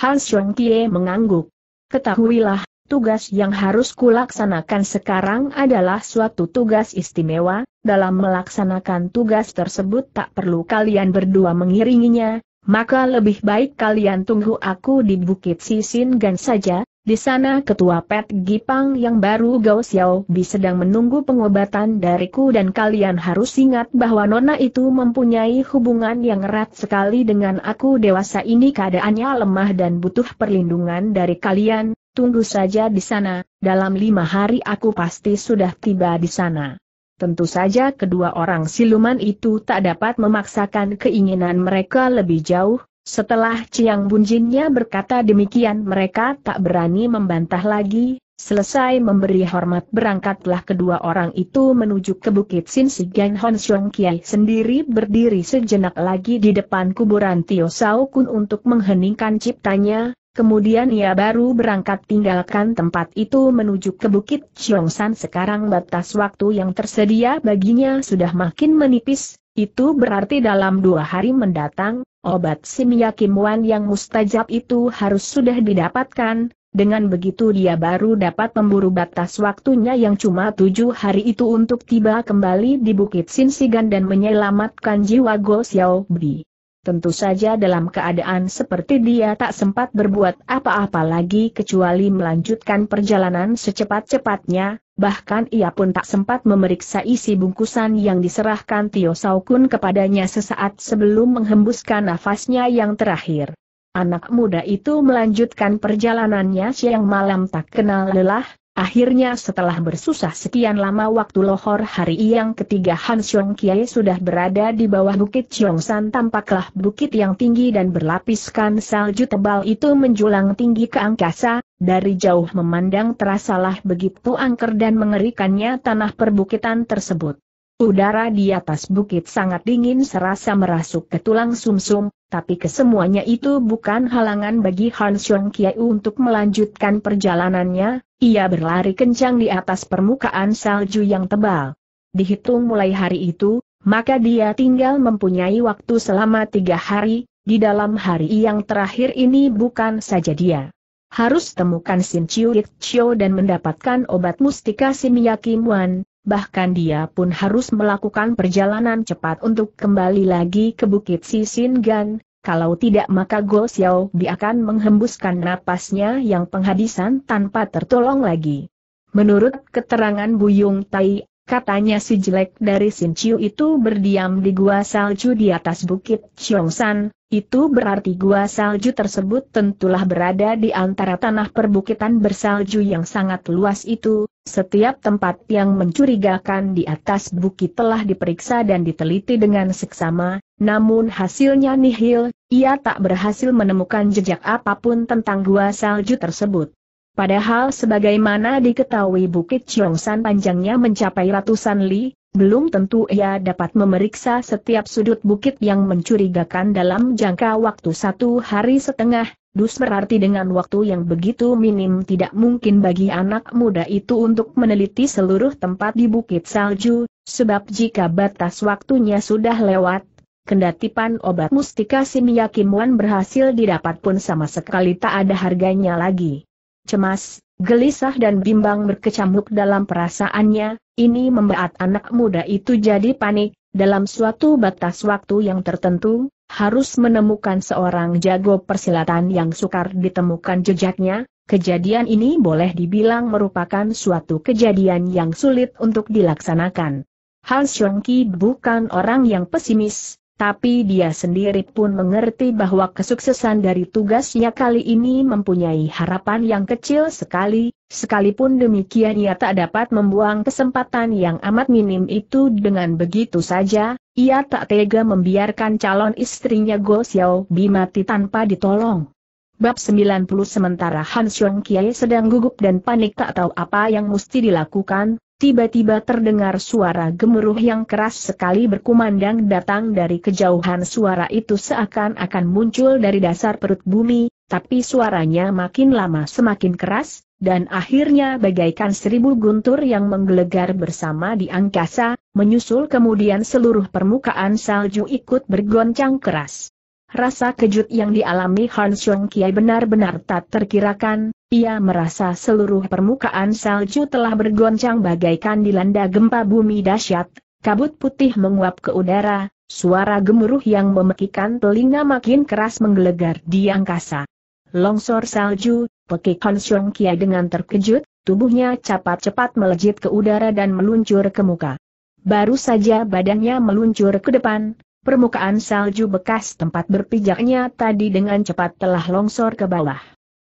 Hans Shuang Kie mengangguk. Ketahuilah, Tugas yang harus kulaksanakan sekarang adalah suatu tugas istimewa, dalam melaksanakan tugas tersebut tak perlu kalian berdua mengiringinya, maka lebih baik kalian tunggu aku di Bukit Sisin Gan saja, di sana ketua Pet Gipang yang baru Gao Xiao Bi sedang menunggu pengobatan dariku dan kalian harus ingat bahwa Nona itu mempunyai hubungan yang erat sekali dengan aku dewasa ini keadaannya lemah dan butuh perlindungan dari kalian, tunggu saja di sana, dalam lima hari aku pasti sudah tiba di sana. Tentu saja kedua orang siluman itu tak dapat memaksakan keinginan mereka lebih jauh, setelah Ciang Bunjinnya berkata demikian mereka tak berani membantah lagi, selesai memberi hormat berangkatlah kedua orang itu menuju ke Bukit Sin Sigan Hon Xiong Kiai sendiri berdiri sejenak lagi di depan kuburan Tio Sao Kun untuk mengheningkan ciptanya, Kemudian ia baru berangkat tinggalkan tempat itu menuju ke Bukit San. sekarang batas waktu yang tersedia baginya sudah makin menipis, itu berarti dalam dua hari mendatang, obat Simya kimuan yang mustajab itu harus sudah didapatkan, dengan begitu dia baru dapat memburu batas waktunya yang cuma tujuh hari itu untuk tiba kembali di Bukit Sinsigan dan menyelamatkan jiwa Go Xiaobi. Tentu saja dalam keadaan seperti dia tak sempat berbuat apa-apa lagi kecuali melanjutkan perjalanan secepat-cepatnya, bahkan ia pun tak sempat memeriksa isi bungkusan yang diserahkan Tio Saukun kepadanya sesaat sebelum menghembuskan nafasnya yang terakhir. Anak muda itu melanjutkan perjalanannya siang malam tak kenal lelah, Akhirnya setelah bersusah sekian lama waktu lohor hari yang ketiga Han Xiong Kiai sudah berada di bawah bukit San tampaklah bukit yang tinggi dan berlapiskan salju tebal itu menjulang tinggi ke angkasa, dari jauh memandang terasalah begitu angker dan mengerikannya tanah perbukitan tersebut. Udara di atas bukit sangat dingin serasa merasuk ke tulang sumsum, -sum, tapi kesemuanya itu bukan halangan bagi Han Xiong Kiai untuk melanjutkan perjalanannya, ia berlari kencang di atas permukaan salju yang tebal. Dihitung mulai hari itu, maka dia tinggal mempunyai waktu selama tiga hari, di dalam hari yang terakhir ini bukan saja dia harus temukan Sin Chiu Ik Chio dan mendapatkan obat mustika Simiya Kim Wan, bahkan dia pun harus melakukan perjalanan cepat untuk kembali lagi ke Bukit Sisingan, kalau tidak maka Go Xiao Bi akan menghembuskan napasnya yang penghabisan tanpa tertolong lagi. Menurut keterangan Buyung Tai, Katanya si jelek dari Sin Chiu itu berdiam di gua salju di atas bukit San, itu berarti gua salju tersebut tentulah berada di antara tanah perbukitan bersalju yang sangat luas itu, setiap tempat yang mencurigakan di atas bukit telah diperiksa dan diteliti dengan seksama, namun hasilnya nihil, ia tak berhasil menemukan jejak apapun tentang gua salju tersebut. Padahal sebagaimana diketahui Bukit Ciongsan panjangnya mencapai ratusan li, belum tentu ia dapat memeriksa setiap sudut bukit yang mencurigakan dalam jangka waktu satu hari setengah, Dus berarti dengan waktu yang begitu minim tidak mungkin bagi anak muda itu untuk meneliti seluruh tempat di Bukit Salju, sebab jika batas waktunya sudah lewat, kendatipan obat mustika Simya Kimuan berhasil didapat pun sama sekali tak ada harganya lagi cemas, gelisah dan bimbang berkecamuk dalam perasaannya, ini membuat anak muda itu jadi panik, dalam suatu batas waktu yang tertentu, harus menemukan seorang jago persilatan yang sukar ditemukan jejaknya, kejadian ini boleh dibilang merupakan suatu kejadian yang sulit untuk dilaksanakan. Hans Ki bukan orang yang pesimis, tapi dia sendiri pun mengerti bahwa kesuksesan dari tugasnya kali ini mempunyai harapan yang kecil sekali, sekalipun demikian ia tak dapat membuang kesempatan yang amat minim itu dengan begitu saja, ia tak tega membiarkan calon istrinya Go Xiao Bi mati tanpa ditolong. Bab 90 Sementara Han Xiong Kiai sedang gugup dan panik tak tahu apa yang mesti dilakukan, Tiba-tiba terdengar suara gemuruh yang keras sekali berkumandang datang dari kejauhan suara itu seakan-akan muncul dari dasar perut bumi, tapi suaranya makin lama semakin keras, dan akhirnya bagaikan seribu guntur yang menggelegar bersama di angkasa, menyusul kemudian seluruh permukaan salju ikut bergoncang keras. Rasa kejut yang dialami Han Xiong Kiai benar-benar tak terkirakan, ia merasa seluruh permukaan salju telah bergoncang bagaikan dilanda gempa bumi dahsyat, kabut putih menguap ke udara, suara gemuruh yang memekikan telinga makin keras menggelegar di angkasa. Longsor salju, pekik Honsyong Kia dengan terkejut, tubuhnya cepat-cepat melejit ke udara dan meluncur ke muka. Baru saja badannya meluncur ke depan, permukaan salju bekas tempat berpijaknya tadi dengan cepat telah longsor ke bawah.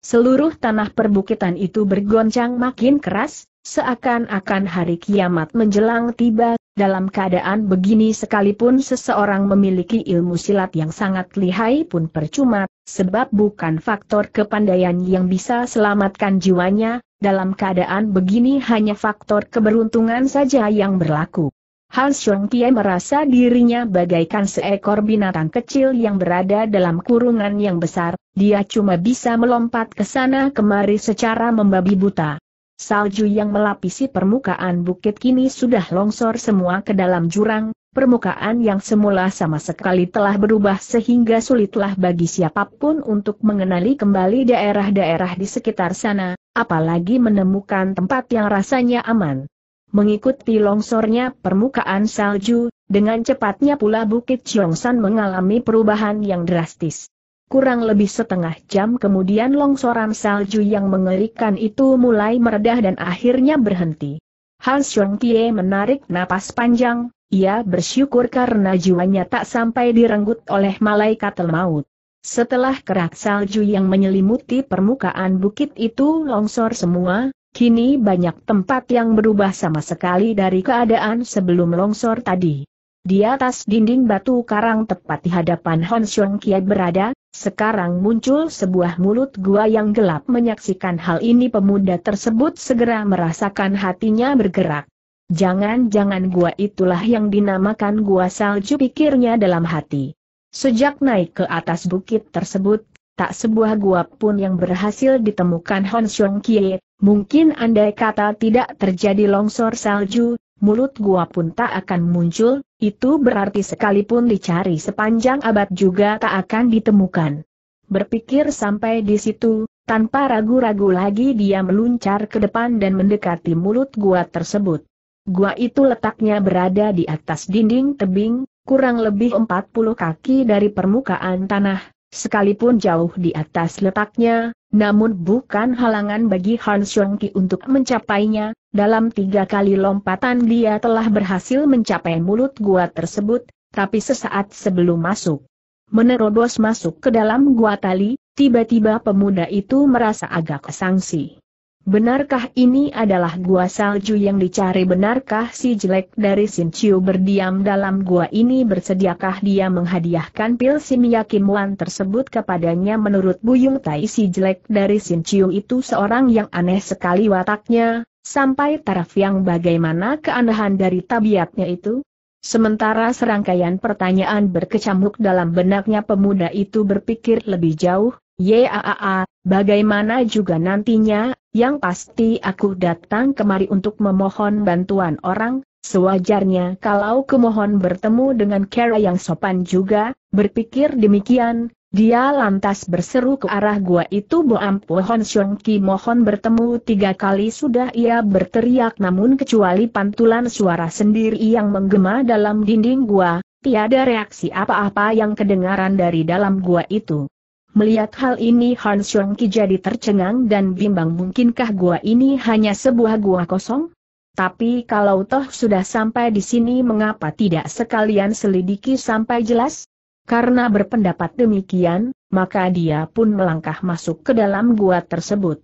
Seluruh tanah perbukitan itu bergoncang makin keras, seakan-akan hari kiamat menjelang tiba, dalam keadaan begini sekalipun seseorang memiliki ilmu silat yang sangat lihai pun percuma, sebab bukan faktor kepandaian yang bisa selamatkan jiwanya, dalam keadaan begini hanya faktor keberuntungan saja yang berlaku. Han Xiong Tie merasa dirinya bagaikan seekor binatang kecil yang berada dalam kurungan yang besar, dia cuma bisa melompat ke sana kemari secara membabi buta. Salju yang melapisi permukaan bukit kini sudah longsor semua ke dalam jurang, permukaan yang semula sama sekali telah berubah sehingga sulitlah bagi siapapun untuk mengenali kembali daerah-daerah di sekitar sana, apalagi menemukan tempat yang rasanya aman. Mengikuti longsornya permukaan salju, dengan cepatnya pula Bukit Cheongsan mengalami perubahan yang drastis. Kurang lebih setengah jam kemudian longsoran salju yang mengerikan itu mulai meredah dan akhirnya berhenti. Han Kie menarik napas panjang, ia bersyukur karena jiwanya tak sampai direnggut oleh malaikat maut. Setelah kerak salju yang menyelimuti permukaan bukit itu longsor semua, Kini banyak tempat yang berubah sama sekali dari keadaan sebelum longsor tadi. Di atas dinding batu karang tepat di hadapan Hon Xiong Kiai berada, sekarang muncul sebuah mulut gua yang gelap menyaksikan hal ini pemuda tersebut segera merasakan hatinya bergerak. Jangan-jangan gua itulah yang dinamakan gua salju pikirnya dalam hati. Sejak naik ke atas bukit tersebut, tak sebuah gua pun yang berhasil ditemukan Hon Xiong Kiat. Mungkin andai kata tidak terjadi longsor salju, mulut gua pun tak akan muncul, itu berarti sekalipun dicari sepanjang abad juga tak akan ditemukan. Berpikir sampai di situ, tanpa ragu-ragu lagi dia meluncar ke depan dan mendekati mulut gua tersebut. Gua itu letaknya berada di atas dinding tebing, kurang lebih 40 kaki dari permukaan tanah, Sekalipun jauh di atas letaknya, namun bukan halangan bagi Han Ki untuk mencapainya, dalam tiga kali lompatan dia telah berhasil mencapai mulut gua tersebut, tapi sesaat sebelum masuk. Menerobos masuk ke dalam gua tali, tiba-tiba pemuda itu merasa agak kesangsi. Benarkah ini adalah gua salju yang dicari? Benarkah si jelek dari Sin Chiu berdiam dalam gua ini? Bersediakah dia menghadiahkan pil Simia Wan tersebut kepadanya? Menurut Buyung Tai si jelek dari Sin Chiu itu seorang yang aneh sekali wataknya, sampai taraf yang bagaimana keanehan dari tabiatnya itu? Sementara serangkaian pertanyaan berkecamuk dalam benaknya pemuda itu berpikir lebih jauh, Yaa, bagaimana juga nantinya, yang pasti aku datang kemari untuk memohon bantuan orang, sewajarnya kalau kemohon bertemu dengan Kara yang sopan juga, berpikir demikian, dia lantas berseru ke arah gua itu Boam Pohon Xiong Ki mohon bertemu tiga kali sudah ia berteriak namun kecuali pantulan suara sendiri yang menggema dalam dinding gua, tiada reaksi apa-apa yang kedengaran dari dalam gua itu. Melihat hal ini Han Xiong Ki jadi tercengang dan bimbang mungkinkah gua ini hanya sebuah gua kosong? Tapi kalau toh sudah sampai di sini mengapa tidak sekalian selidiki sampai jelas? Karena berpendapat demikian, maka dia pun melangkah masuk ke dalam gua tersebut.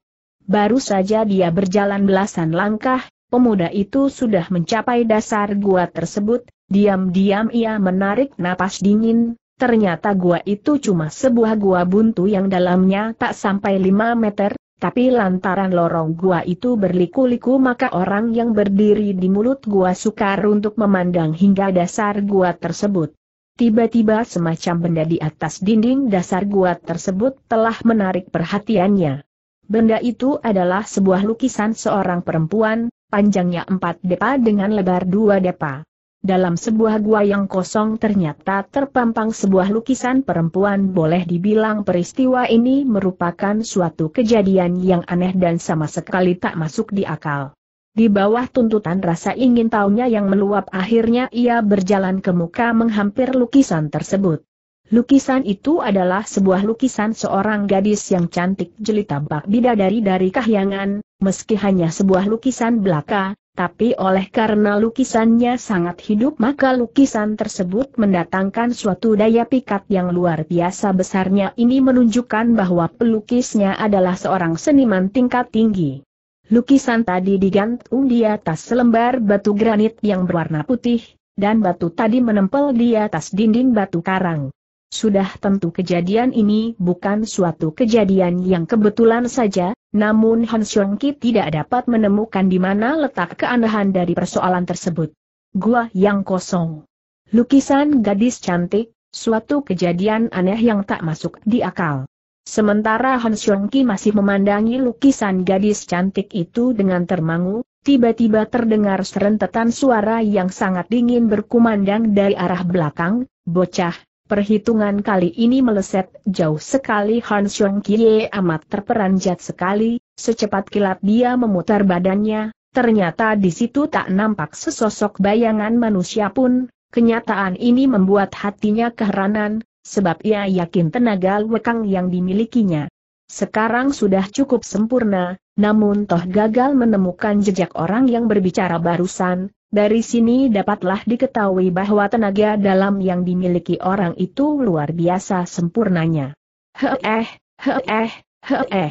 Baru saja dia berjalan belasan langkah, pemuda itu sudah mencapai dasar gua tersebut, diam-diam ia menarik napas dingin, Ternyata gua itu cuma sebuah gua buntu yang dalamnya tak sampai 5 meter, tapi lantaran lorong gua itu berliku-liku maka orang yang berdiri di mulut gua sukar untuk memandang hingga dasar gua tersebut. Tiba-tiba semacam benda di atas dinding dasar gua tersebut telah menarik perhatiannya. Benda itu adalah sebuah lukisan seorang perempuan, panjangnya 4 depa dengan lebar 2 depa. Dalam sebuah gua yang kosong ternyata terpampang sebuah lukisan perempuan boleh dibilang peristiwa ini merupakan suatu kejadian yang aneh dan sama sekali tak masuk di akal. Di bawah tuntutan rasa ingin tahunya yang meluap akhirnya ia berjalan ke muka menghampir lukisan tersebut. Lukisan itu adalah sebuah lukisan seorang gadis yang cantik jelita bak bidadari dari kahyangan, meski hanya sebuah lukisan belaka, tapi oleh karena lukisannya sangat hidup maka lukisan tersebut mendatangkan suatu daya pikat yang luar biasa besarnya ini menunjukkan bahwa pelukisnya adalah seorang seniman tingkat tinggi. Lukisan tadi digantung di atas selembar batu granit yang berwarna putih, dan batu tadi menempel di atas dinding batu karang. Sudah tentu kejadian ini bukan suatu kejadian yang kebetulan saja, namun Han Seong-ki tidak dapat menemukan di mana letak keanehan dari persoalan tersebut. Gua yang kosong. Lukisan gadis cantik, suatu kejadian aneh yang tak masuk di akal. Sementara Han Seong-ki masih memandangi lukisan gadis cantik itu dengan termangu, tiba-tiba terdengar serentetan suara yang sangat dingin berkumandang dari arah belakang, bocah, Perhitungan kali ini meleset jauh sekali Han Xiong Kie amat terperanjat sekali, secepat kilat dia memutar badannya, ternyata di situ tak nampak sesosok bayangan manusia pun, kenyataan ini membuat hatinya keheranan, sebab ia yakin tenaga wekang yang dimilikinya. Sekarang sudah cukup sempurna, namun toh gagal menemukan jejak orang yang berbicara barusan, dari sini dapatlah diketahui bahwa tenaga dalam yang dimiliki orang itu luar biasa sempurnanya. Heeh, heeh, heeh.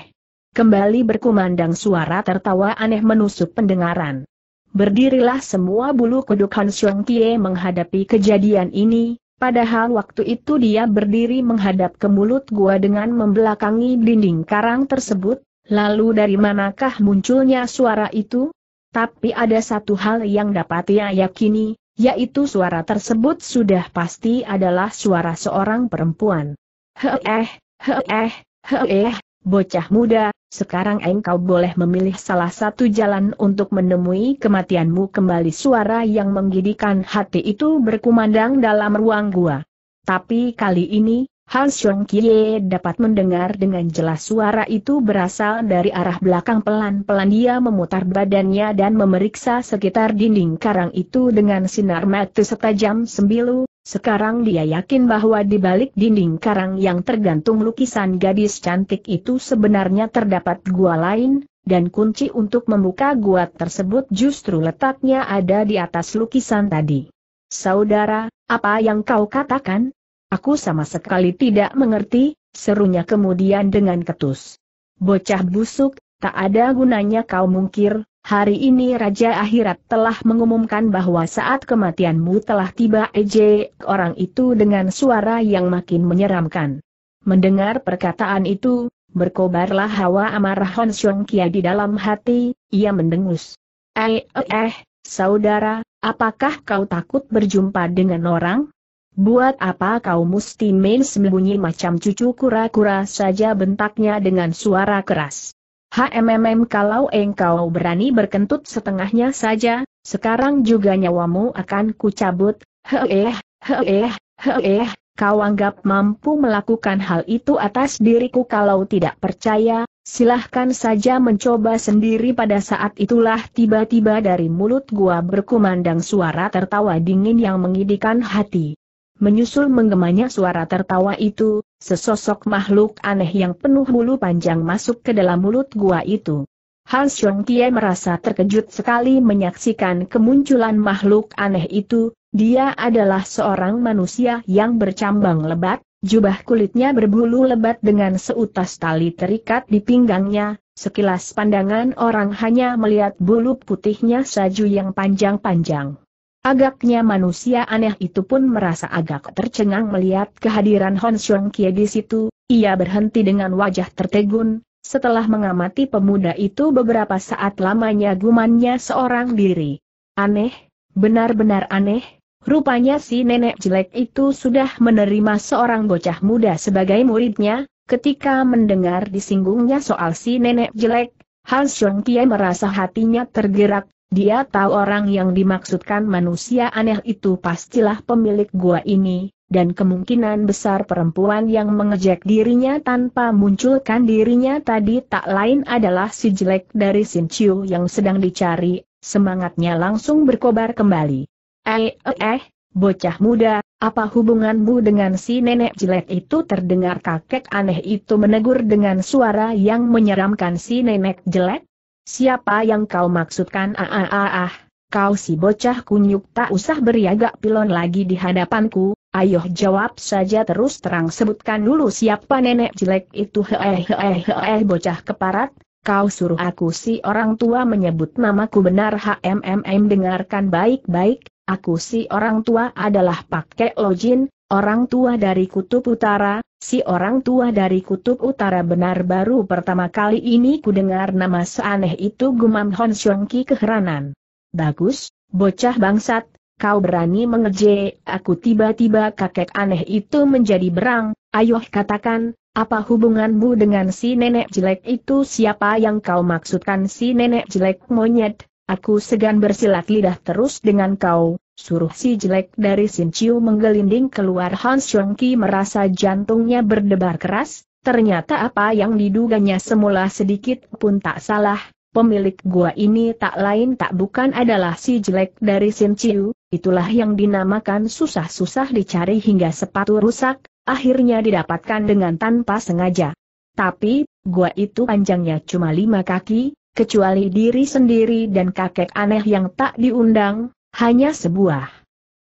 Kembali berkumandang suara tertawa aneh menusuk pendengaran. Berdirilah semua bulu kuduk Han Xiong Kie menghadapi kejadian ini, padahal waktu itu dia berdiri menghadap ke mulut gua dengan membelakangi dinding karang tersebut, lalu dari manakah munculnya suara itu? Tapi ada satu hal yang dapat ia yakini, yaitu suara tersebut sudah pasti adalah suara seorang perempuan. Heeh, heeh, heeh, bocah muda, sekarang engkau boleh memilih salah satu jalan untuk menemui kematianmu kembali suara yang menggidikan hati itu berkumandang dalam ruang gua. Tapi kali ini, Hal Xiong Kie dapat mendengar dengan jelas suara itu berasal dari arah belakang pelan-pelan dia memutar badannya dan memeriksa sekitar dinding karang itu dengan sinar mata setajam sembilu, sekarang dia yakin bahwa di balik dinding karang yang tergantung lukisan gadis cantik itu sebenarnya terdapat gua lain, dan kunci untuk membuka gua tersebut justru letaknya ada di atas lukisan tadi. Saudara, apa yang kau katakan? Aku sama sekali tidak mengerti, serunya kemudian dengan ketus. Bocah busuk, tak ada gunanya kau mungkir, hari ini Raja Akhirat telah mengumumkan bahwa saat kematianmu telah tiba ejek orang itu dengan suara yang makin menyeramkan. Mendengar perkataan itu, berkobarlah hawa amarah Hon Xiong Kia di dalam hati, ia mendengus. Eh, eh, eh, saudara, apakah kau takut berjumpa dengan orang? Buat apa kau mesti main sembunyi macam cucu kura-kura saja bentaknya dengan suara keras. HMMM kalau engkau berani berkentut setengahnya saja, sekarang juga nyawamu akan kucabut, heeh, heeh, heeh, kau anggap mampu melakukan hal itu atas diriku kalau tidak percaya, silahkan saja mencoba sendiri pada saat itulah tiba-tiba dari mulut gua berkumandang suara tertawa dingin yang mengidikan hati. Menyusul menggemanya suara tertawa itu, sesosok makhluk aneh yang penuh bulu panjang masuk ke dalam mulut gua itu. Han Xiong Tie merasa terkejut sekali menyaksikan kemunculan makhluk aneh itu, dia adalah seorang manusia yang bercambang lebat, jubah kulitnya berbulu lebat dengan seutas tali terikat di pinggangnya, sekilas pandangan orang hanya melihat bulu putihnya saju yang panjang-panjang. Agaknya manusia aneh itu pun merasa agak tercengang melihat kehadiran Hon Xiong Kie di situ, ia berhenti dengan wajah tertegun, setelah mengamati pemuda itu beberapa saat lamanya gumannya seorang diri. Aneh, benar-benar aneh, rupanya si nenek jelek itu sudah menerima seorang bocah muda sebagai muridnya, ketika mendengar disinggungnya soal si nenek jelek, Hans Xiong Kie merasa hatinya tergerak, dia tahu orang yang dimaksudkan manusia aneh itu pastilah pemilik gua ini, dan kemungkinan besar perempuan yang mengejek dirinya tanpa munculkan dirinya tadi tak lain adalah si jelek dari Sin Chiu yang sedang dicari, semangatnya langsung berkobar kembali. Eh, eh, eh, bocah muda, apa hubunganmu dengan si nenek jelek itu terdengar kakek aneh itu menegur dengan suara yang menyeramkan si nenek jelek? Siapa yang kau maksudkan? Ah, ah, ah, ah. Kau si bocah kunyuk tak usah beriagak pilon lagi di hadapanku, ayo jawab saja terus terang sebutkan dulu siapa nenek jelek itu heeh heeh heeh bocah keparat, Kau suruh aku si orang tua menyebut namaku benar HMMM dengarkan baik-baik, aku si orang tua adalah pakai login. Orang tua dari kutub utara, si orang tua dari kutub utara benar baru pertama kali ini ku dengar nama seaneh itu gumam Hon Ki keheranan. Bagus, bocah bangsat, kau berani mengeje, aku tiba-tiba kakek aneh itu menjadi berang, ayuh katakan, apa hubunganmu dengan si nenek jelek itu siapa yang kau maksudkan si nenek jelek monyet, aku segan bersilat lidah terus dengan kau, Suruh si jelek dari Sin Chiu menggelinding keluar Hans Chong Ki merasa jantungnya berdebar keras, ternyata apa yang diduganya semula sedikit pun tak salah, pemilik gua ini tak lain tak bukan adalah si jelek dari Sin Chiu, itulah yang dinamakan susah-susah dicari hingga sepatu rusak, akhirnya didapatkan dengan tanpa sengaja. Tapi, gua itu panjangnya cuma lima kaki, kecuali diri sendiri dan kakek aneh yang tak diundang, hanya sebuah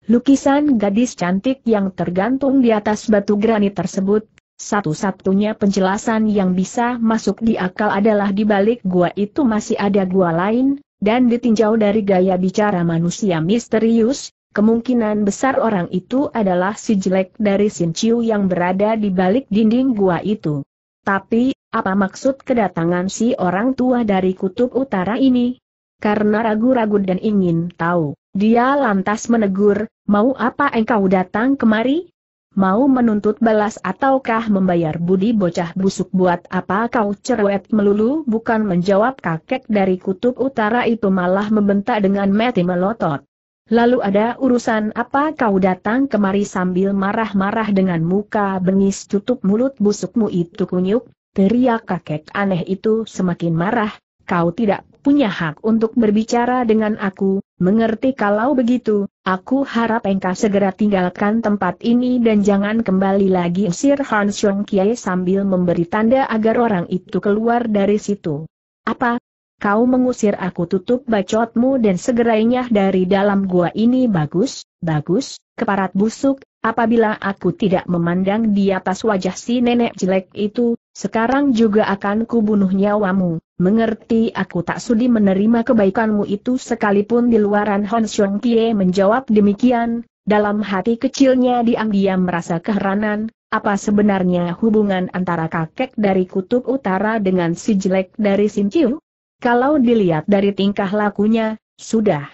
lukisan gadis cantik yang tergantung di atas batu granit tersebut, satu-satunya penjelasan yang bisa masuk di akal adalah di balik gua itu masih ada gua lain, dan ditinjau dari gaya bicara manusia misterius, Kemungkinan besar orang itu adalah si jelek dari Sin Chiu yang berada di balik dinding gua itu. Tapi, apa maksud kedatangan si orang tua dari kutub utara ini? Karena ragu-ragu dan ingin tahu. Dia lantas menegur, mau apa engkau datang kemari? Mau menuntut balas ataukah membayar budi bocah busuk buat apa kau cerewet melulu? Bukan menjawab kakek dari kutub utara itu malah membentak dengan mati melotot. Lalu ada urusan apa kau datang kemari sambil marah-marah dengan muka bengis tutup mulut busukmu itu kunyuk, teriak kakek aneh itu semakin marah, kau tidak punya hak untuk berbicara dengan aku, mengerti kalau begitu, aku harap engkau segera tinggalkan tempat ini dan jangan kembali lagi Sir Han Xiong Kiai sambil memberi tanda agar orang itu keluar dari situ. Apa? Kau mengusir aku tutup bacotmu dan segerainya dari dalam gua ini bagus, bagus, keparat busuk, apabila aku tidak memandang di atas wajah si nenek jelek itu, sekarang juga akan kubunuh nyawamu, mengerti aku tak sudi menerima kebaikanmu itu sekalipun di luaran Hon Xiong Kie menjawab demikian, dalam hati kecilnya diam-diam merasa keheranan, apa sebenarnya hubungan antara kakek dari kutub utara dengan si jelek dari Chiu? Kalau dilihat dari tingkah lakunya, sudah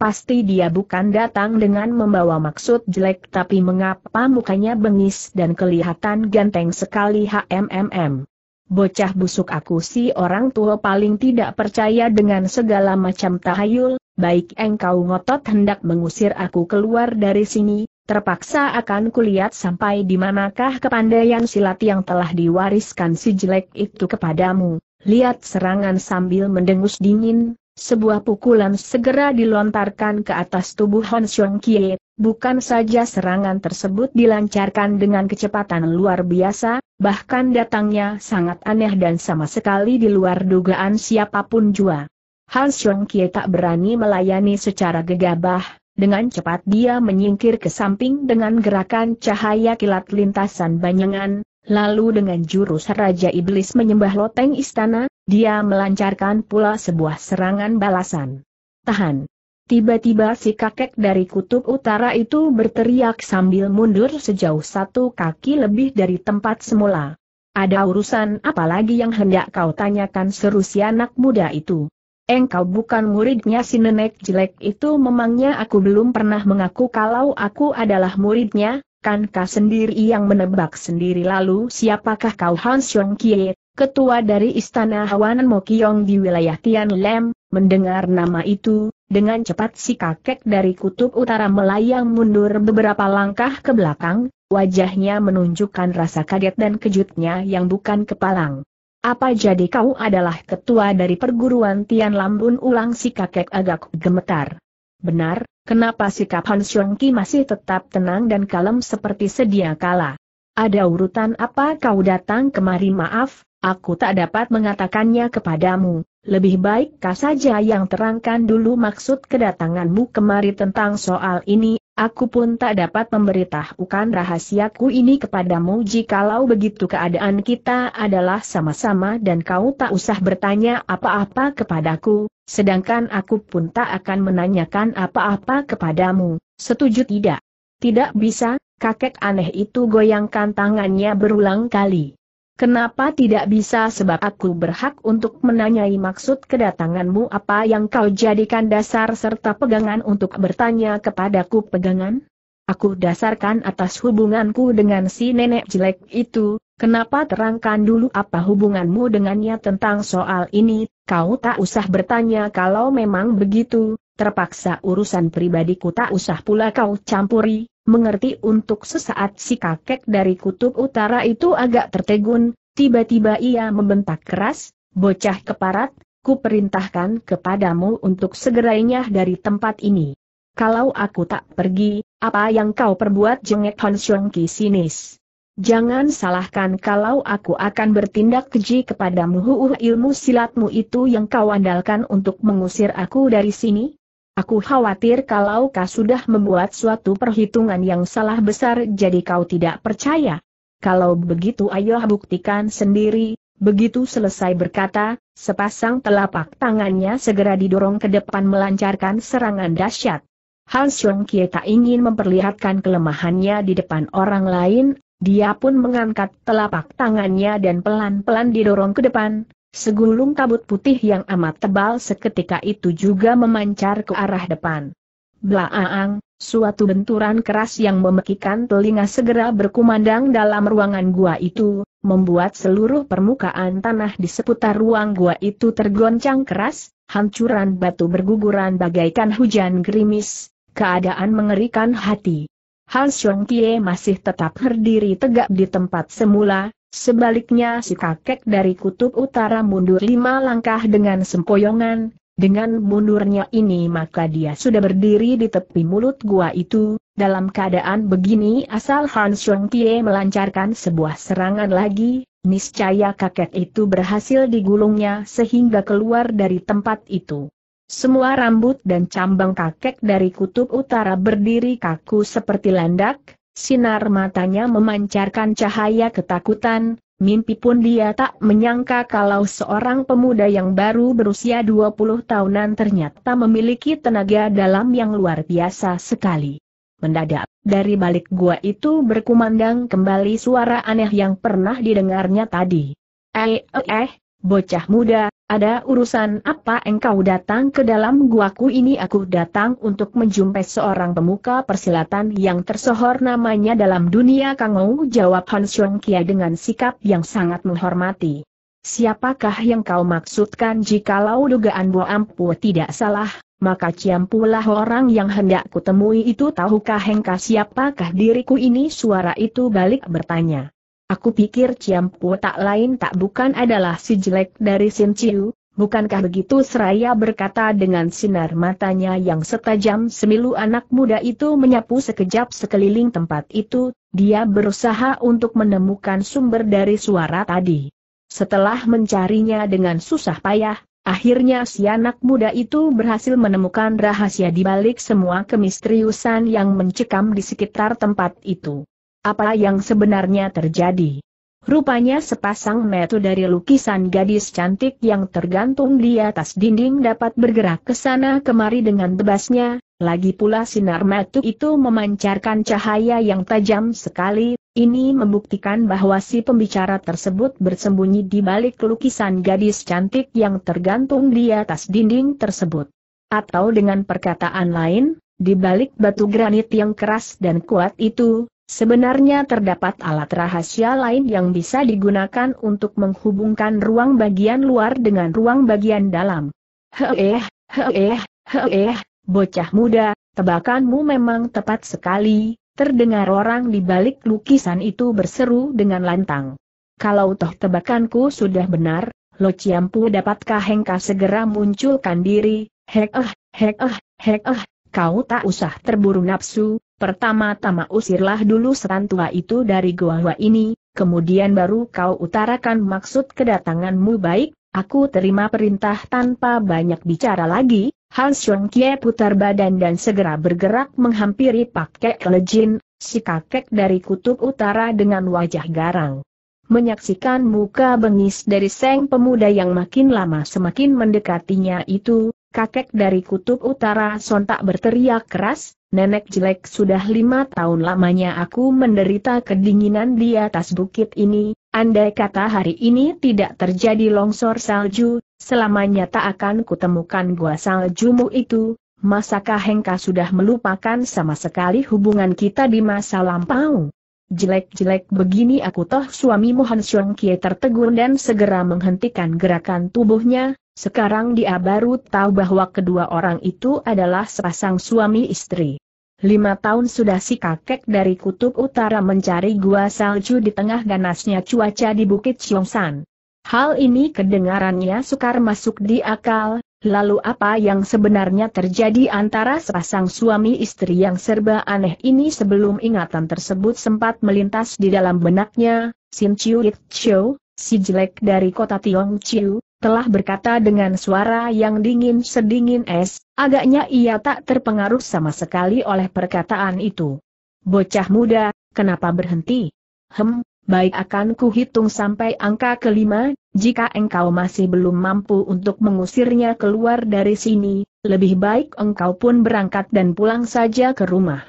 Pasti dia bukan datang dengan membawa maksud jelek tapi mengapa mukanya bengis dan kelihatan ganteng sekali HMMM. Bocah busuk aku si orang tua paling tidak percaya dengan segala macam tahayul, baik engkau ngotot hendak mengusir aku keluar dari sini, terpaksa akan kulihat sampai di manakah kepandaian silat yang telah diwariskan si jelek itu kepadamu. Lihat serangan sambil mendengus dingin, sebuah pukulan segera dilontarkan ke atas tubuh Hon Xiong Kie, bukan saja serangan tersebut dilancarkan dengan kecepatan luar biasa, bahkan datangnya sangat aneh dan sama sekali di luar dugaan siapapun jua. Han Xiong Kie tak berani melayani secara gegabah, dengan cepat dia menyingkir ke samping dengan gerakan cahaya kilat lintasan banyangan, lalu dengan jurus Raja Iblis menyembah loteng istana, dia melancarkan pula sebuah serangan balasan. Tahan. Tiba-tiba si kakek dari kutub utara itu berteriak sambil mundur sejauh satu kaki lebih dari tempat semula. Ada urusan Apalagi yang hendak kau tanyakan seru si anak muda itu? Engkau bukan muridnya si nenek jelek itu memangnya aku belum pernah mengaku kalau aku adalah muridnya, Kan kau sendiri yang menebak sendiri lalu siapakah kau Hans Yong Kie ketua dari Istana Hawanan Mokyong di wilayah Tian Lem, mendengar nama itu, dengan cepat si kakek dari kutub utara melayang mundur beberapa langkah ke belakang, wajahnya menunjukkan rasa kaget dan kejutnya yang bukan kepalang. Apa jadi kau adalah ketua dari perguruan Tian Lambun ulang si kakek agak gemetar. Benar, kenapa sikap Han Xiong Ki masih tetap tenang dan kalem seperti sedia kala? Ada urutan apa kau datang kemari maaf, Aku tak dapat mengatakannya kepadamu, lebih baik kau saja yang terangkan dulu maksud kedatanganmu kemari tentang soal ini, aku pun tak dapat memberitahukan rahasiaku ini kepadamu jikalau begitu keadaan kita adalah sama-sama dan kau tak usah bertanya apa-apa kepadaku, sedangkan aku pun tak akan menanyakan apa-apa kepadamu, setuju tidak? Tidak bisa, kakek aneh itu goyangkan tangannya berulang kali. Kenapa tidak bisa sebab aku berhak untuk menanyai maksud kedatanganmu apa yang kau jadikan dasar serta pegangan untuk bertanya kepadaku pegangan? Aku dasarkan atas hubunganku dengan si nenek jelek itu, kenapa terangkan dulu apa hubunganmu dengannya tentang soal ini, kau tak usah bertanya kalau memang begitu, terpaksa urusan pribadiku tak usah pula kau campuri, mengerti untuk sesaat si kakek dari kutub utara itu agak tertegun, tiba-tiba ia membentak keras, bocah keparat, ku perintahkan kepadamu untuk segerainya dari tempat ini. Kalau aku tak pergi, apa yang kau perbuat jengek Hon Xiong Ki sinis. Jangan salahkan kalau aku akan bertindak keji kepadamu. Huuh ilmu silatmu itu yang kau andalkan untuk mengusir aku dari sini. Aku khawatir kalau kau sudah membuat suatu perhitungan yang salah besar jadi kau tidak percaya. Kalau begitu ayo buktikan sendiri, begitu selesai berkata, sepasang telapak tangannya segera didorong ke depan melancarkan serangan dahsyat. Han Xiong Kie tak ingin memperlihatkan kelemahannya di depan orang lain, dia pun mengangkat telapak tangannya dan pelan-pelan didorong ke depan, Segulung kabut putih yang amat tebal seketika itu juga memancar ke arah depan. Blaang, suatu benturan keras yang memekikan telinga segera berkumandang dalam ruangan gua itu, membuat seluruh permukaan tanah di seputar ruang gua itu tergoncang keras, hancuran batu berguguran bagaikan hujan gerimis, keadaan mengerikan hati. Hal Xiong Tie masih tetap berdiri tegak di tempat semula, Sebaliknya si kakek dari kutub utara mundur lima langkah dengan sempoyongan, dengan mundurnya ini maka dia sudah berdiri di tepi mulut gua itu, dalam keadaan begini asal Han Shuang Tie melancarkan sebuah serangan lagi, niscaya kakek itu berhasil digulungnya sehingga keluar dari tempat itu. Semua rambut dan cambang kakek dari kutub utara berdiri kaku seperti landak, sinar matanya memancarkan cahaya ketakutan, mimpi pun dia tak menyangka kalau seorang pemuda yang baru berusia 20 tahunan ternyata memiliki tenaga dalam yang luar biasa sekali. Mendadak, dari balik gua itu berkumandang kembali suara aneh yang pernah didengarnya tadi. Eh, eh, eh, bocah muda, ada urusan apa engkau datang ke dalam guaku ini? Aku datang untuk menjumpai seorang pemuka persilatan yang tersohor namanya dalam dunia Kangou, jawab Han Xiong Kia dengan sikap yang sangat menghormati. Siapakah yang kau maksudkan jikalau dugaan Bo Ampu tidak salah, maka ciampulah orang yang hendak kutemui itu tahukah engkau siapakah diriku ini suara itu balik bertanya. Aku pikir Ciampu tak lain tak bukan adalah si jelek dari Sin Ciu, bukankah begitu Seraya berkata dengan sinar matanya yang setajam semilu anak muda itu menyapu sekejap sekeliling tempat itu, dia berusaha untuk menemukan sumber dari suara tadi. Setelah mencarinya dengan susah payah, akhirnya si anak muda itu berhasil menemukan rahasia di balik semua kemistriusan yang mencekam di sekitar tempat itu. Apa yang sebenarnya terjadi? Rupanya sepasang metu dari lukisan gadis cantik yang tergantung di atas dinding dapat bergerak ke sana kemari dengan bebasnya, lagi pula sinar metu itu memancarkan cahaya yang tajam sekali, ini membuktikan bahwa si pembicara tersebut bersembunyi di balik lukisan gadis cantik yang tergantung di atas dinding tersebut. Atau dengan perkataan lain, di balik batu granit yang keras dan kuat itu, Sebenarnya terdapat alat rahasia lain yang bisa digunakan untuk menghubungkan ruang bagian luar dengan ruang bagian dalam. Heeh, heeh, heeh, bocah muda, tebakanmu memang tepat sekali, terdengar orang di balik lukisan itu berseru dengan lantang. Kalau toh tebakanku sudah benar, Lo Ciampu dapatkah Hengka segera munculkan diri, Heeh, heeh, heeh, kau tak usah terburu nafsu, Pertama-tama usirlah dulu setan tua itu dari gua-gua ini, kemudian baru kau utarakan maksud kedatanganmu baik, aku terima perintah tanpa banyak bicara lagi, Hans Xiong Kie putar badan dan segera bergerak menghampiri Pak pakai kelejin, si kakek dari kutub utara dengan wajah garang. Menyaksikan muka bengis dari seng pemuda yang makin lama semakin mendekatinya itu, kakek dari kutub utara sontak berteriak keras, nenek jelek sudah lima tahun lamanya aku menderita kedinginan di atas bukit ini, andai kata hari ini tidak terjadi longsor salju, selamanya tak akan kutemukan gua saljumu itu, Masakah Hengka sudah melupakan sama sekali hubungan kita di masa lampau? Jelek-jelek begini aku toh suami Mohan Xiong Kie tertegun dan segera menghentikan gerakan tubuhnya, sekarang dia baru tahu bahwa kedua orang itu adalah sepasang suami istri. Lima tahun sudah si kakek dari kutub utara mencari gua salju di tengah ganasnya cuaca di Bukit Siong San. Hal ini kedengarannya sukar masuk di akal, Lalu apa yang sebenarnya terjadi antara sepasang suami istri yang serba aneh ini sebelum ingatan tersebut sempat melintas di dalam benaknya, Sin Chiu Lik Chiu, si jelek dari kota Tiong Chiu, telah berkata dengan suara yang dingin sedingin es, agaknya ia tak terpengaruh sama sekali oleh perkataan itu. Bocah muda, kenapa berhenti? Hem, baik akan kuhitung sampai angka kelima, jika engkau masih belum mampu untuk mengusirnya keluar dari sini, lebih baik engkau pun berangkat dan pulang saja ke rumah.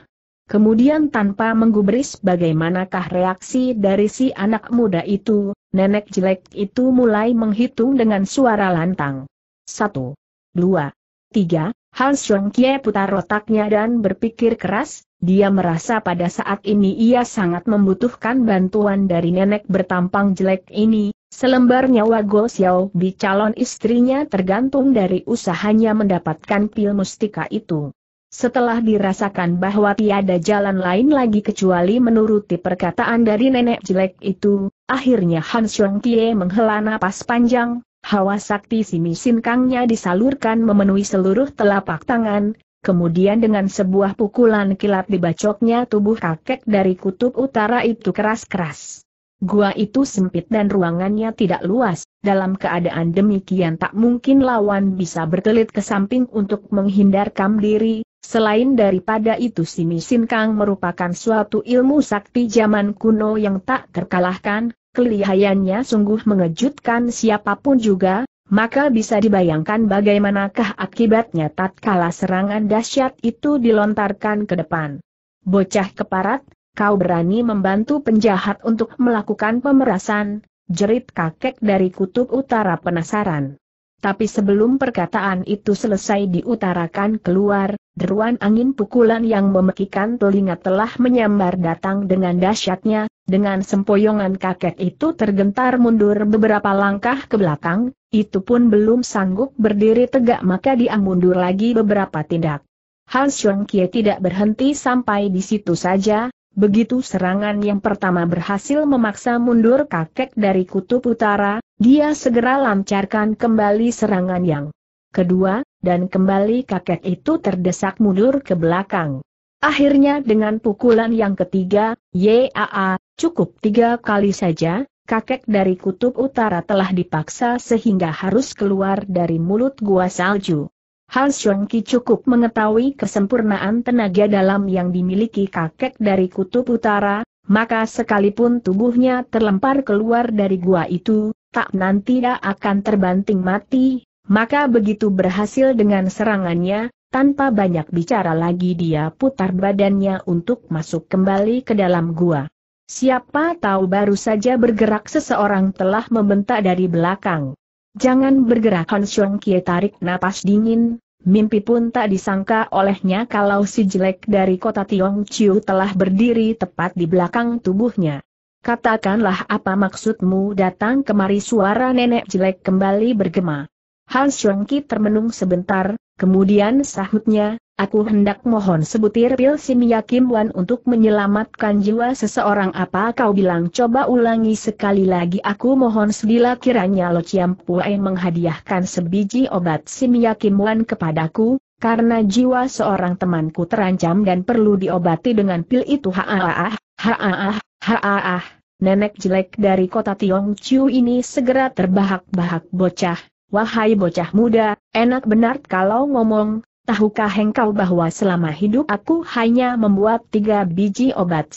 Kemudian tanpa menggubris bagaimanakah reaksi dari si anak muda itu, nenek jelek itu mulai menghitung dengan suara lantang. Satu, dua, tiga, Hans Kie putar otaknya dan berpikir keras, dia merasa pada saat ini ia sangat membutuhkan bantuan dari nenek bertampang jelek ini, selembar nyawa Go Xiao Bi calon istrinya tergantung dari usahanya mendapatkan pil mustika itu. Setelah dirasakan bahwa tiada jalan lain lagi kecuali menuruti perkataan dari nenek jelek itu, akhirnya Han Xiong Tie menghela napas panjang, hawa sakti si Kangnya disalurkan memenuhi seluruh telapak tangan, Kemudian dengan sebuah pukulan kilat dibacoknya tubuh kakek dari kutub utara itu keras-keras. Gua itu sempit dan ruangannya tidak luas, dalam keadaan demikian tak mungkin lawan bisa berkelit ke samping untuk menghindarkan diri, selain daripada itu si Simi Kang merupakan suatu ilmu sakti zaman kuno yang tak terkalahkan, kelihayannya sungguh mengejutkan siapapun juga, maka bisa dibayangkan bagaimanakah akibatnya tatkala serangan dahsyat itu dilontarkan ke depan. Bocah keparat, kau berani membantu penjahat untuk melakukan pemerasan, jerit kakek dari kutub utara penasaran. Tapi sebelum perkataan itu selesai diutarakan keluar, deruan angin pukulan yang memekikan telinga telah menyambar datang dengan dahsyatnya, dengan sempoyongan kakek itu tergentar mundur beberapa langkah ke belakang, itu pun belum sanggup berdiri tegak maka dia mundur lagi beberapa tindak. Hal Xiong Kie tidak berhenti sampai di situ saja, begitu serangan yang pertama berhasil memaksa mundur kakek dari kutub utara, dia segera lancarkan kembali serangan yang kedua, dan kembali kakek itu terdesak mundur ke belakang. Akhirnya dengan pukulan yang ketiga, YAA, cukup tiga kali saja, kakek dari kutub utara telah dipaksa sehingga harus keluar dari mulut gua salju. Han Shongki cukup mengetahui kesempurnaan tenaga dalam yang dimiliki kakek dari kutub utara, maka sekalipun tubuhnya terlempar keluar dari gua itu, tak nanti dia akan terbanting mati, maka begitu berhasil dengan serangannya, tanpa banyak bicara lagi dia putar badannya untuk masuk kembali ke dalam gua. Siapa tahu baru saja bergerak seseorang telah membentak dari belakang. Jangan bergerak Han Xiong Kie tarik napas dingin, Mimpi pun tak disangka olehnya kalau si jelek dari kota Tiong Chiu telah berdiri tepat di belakang tubuhnya. Katakanlah apa maksudmu datang kemari suara nenek jelek kembali bergema. Hans Yongki termenung sebentar, kemudian sahutnya, aku hendak mohon sebutir pil simia Kim Wan untuk menyelamatkan jiwa seseorang apa kau bilang coba ulangi sekali lagi aku mohon sedila kiranya Lo Chiam Pue menghadiahkan sebiji obat simia Kim Wan kepadaku, karena jiwa seorang temanku terancam dan perlu diobati dengan pil itu haaah, haaah, Haaah, nenek jelek dari kota Tiong Chiu ini segera terbahak-bahak bocah. Wahai bocah muda, enak benar kalau ngomong, tahukah engkau bahwa selama hidup aku hanya membuat tiga biji obat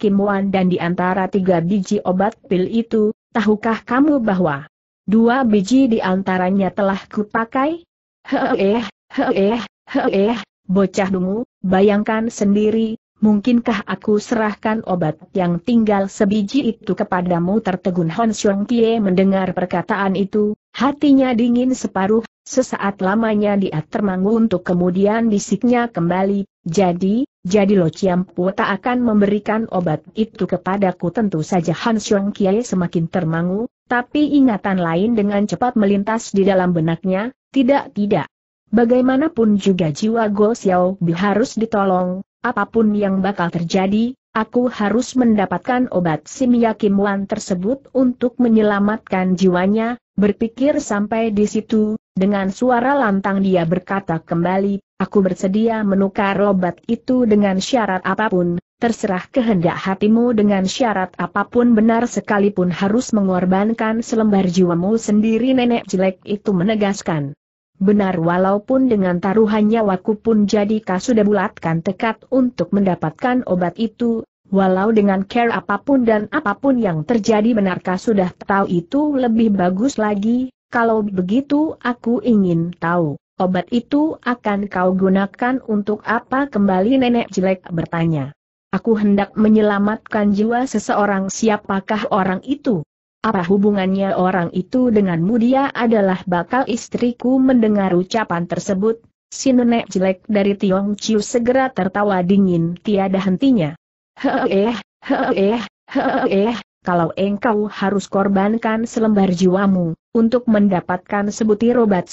kimuan dan di antara tiga biji obat pil itu, tahukah kamu bahwa dua biji di antaranya telah kupakai? Heeh, heeh, heeh, bocah dungu, bayangkan sendiri, mungkinkah aku serahkan obat yang tinggal sebiji itu kepadamu tertegun Hon Xiong Kie mendengar perkataan itu, hatinya dingin separuh, sesaat lamanya dia termangu untuk kemudian bisiknya kembali, jadi, jadi Lo Chiam Pu tak akan memberikan obat itu kepadaku tentu saja Han Xiong Kie semakin termangu, tapi ingatan lain dengan cepat melintas di dalam benaknya, tidak tidak. Bagaimanapun juga jiwa Go Xiao harus ditolong, apapun yang bakal terjadi, aku harus mendapatkan obat simiakimuan tersebut untuk menyelamatkan jiwanya, berpikir sampai di situ, dengan suara lantang dia berkata kembali, aku bersedia menukar obat itu dengan syarat apapun, terserah kehendak hatimu dengan syarat apapun benar sekalipun harus mengorbankan selembar jiwamu sendiri nenek jelek itu menegaskan. Benar walaupun dengan taruhan nyawaku pun jadikah sudah bulatkan tekad untuk mendapatkan obat itu, walau dengan care apapun dan apapun yang terjadi benarkah sudah tahu itu lebih bagus lagi, kalau begitu aku ingin tahu, obat itu akan kau gunakan untuk apa kembali nenek jelek bertanya. Aku hendak menyelamatkan jiwa seseorang siapakah orang itu? Apa hubungannya orang itu denganmu dia adalah bakal istriku mendengar ucapan tersebut, si nenek jelek dari Tiong Chiu segera tertawa dingin tiada hentinya. Hehehe, hehehe, heeh, kalau engkau harus korbankan selembar jiwamu, untuk mendapatkan sebutir obat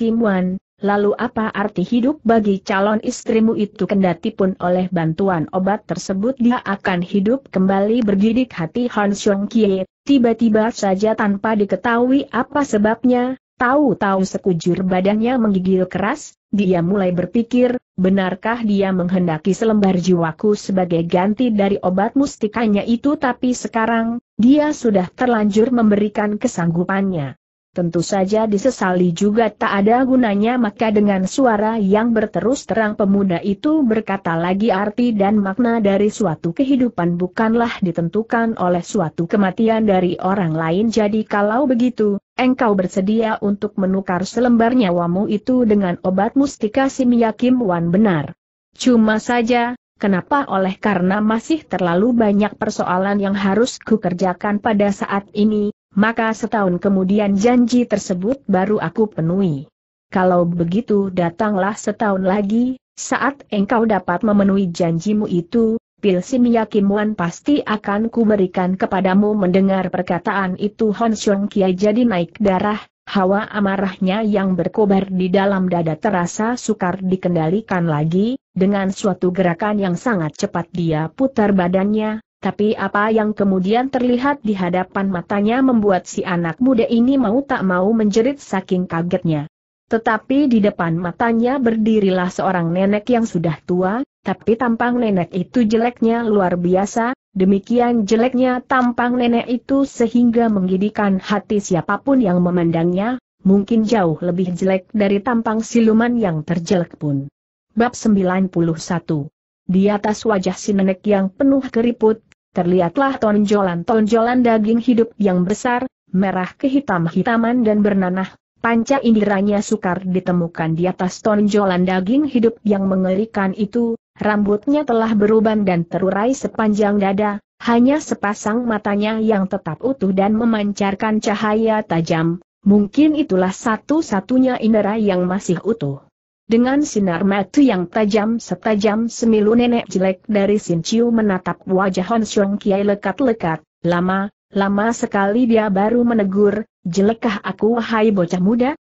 kimuan, lalu apa arti hidup bagi calon istrimu itu kendati pun oleh bantuan obat tersebut dia akan hidup kembali bergidik hati Han Xiong Kie, Tiba-tiba saja tanpa diketahui apa sebabnya, tahu-tahu sekujur badannya menggigil keras, dia mulai berpikir, benarkah dia menghendaki selembar jiwaku sebagai ganti dari obat mustikanya itu tapi sekarang, dia sudah terlanjur memberikan kesanggupannya tentu saja disesali juga tak ada gunanya maka dengan suara yang berterus terang pemuda itu berkata lagi arti dan makna dari suatu kehidupan bukanlah ditentukan oleh suatu kematian dari orang lain jadi kalau begitu, engkau bersedia untuk menukar selembar nyawamu itu dengan obat mustika simiakim wan benar. Cuma saja, Kenapa oleh karena masih terlalu banyak persoalan yang harus kukerjakan pada saat ini, maka setahun kemudian janji tersebut baru aku penuhi. Kalau begitu datanglah setahun lagi, saat engkau dapat memenuhi janjimu itu, Pilsim Yakimuan pasti akan kuberikan kepadamu mendengar perkataan itu Hon Xiong Kiai jadi naik darah, hawa amarahnya yang berkobar di dalam dada terasa sukar dikendalikan lagi, dengan suatu gerakan yang sangat cepat dia putar badannya, tapi apa yang kemudian terlihat di hadapan matanya membuat si anak muda ini mau tak mau menjerit saking kagetnya. Tetapi di depan matanya berdirilah seorang nenek yang sudah tua, tapi tampang nenek itu jeleknya luar biasa, demikian jeleknya tampang nenek itu sehingga menggidikan hati siapapun yang memandangnya, mungkin jauh lebih jelek dari tampang siluman yang terjelek pun. Bab 91 di atas wajah si nenek yang penuh keriput, terlihatlah tonjolan-tonjolan daging hidup yang besar, merah kehitam-hitaman dan bernanah. Panca inderanya sukar ditemukan di atas tonjolan daging hidup yang mengerikan itu, rambutnya telah beruban dan terurai sepanjang dada, hanya sepasang matanya yang tetap utuh dan memancarkan cahaya tajam, mungkin itulah satu-satunya indera yang masih utuh. Dengan sinar mata yang tajam setajam semilu nenek jelek dari Sin Chiu menatap wajah Hon Xiong Kiai lekat-lekat, lama, lama sekali dia baru menegur, jelekkah aku wahai bocah muda?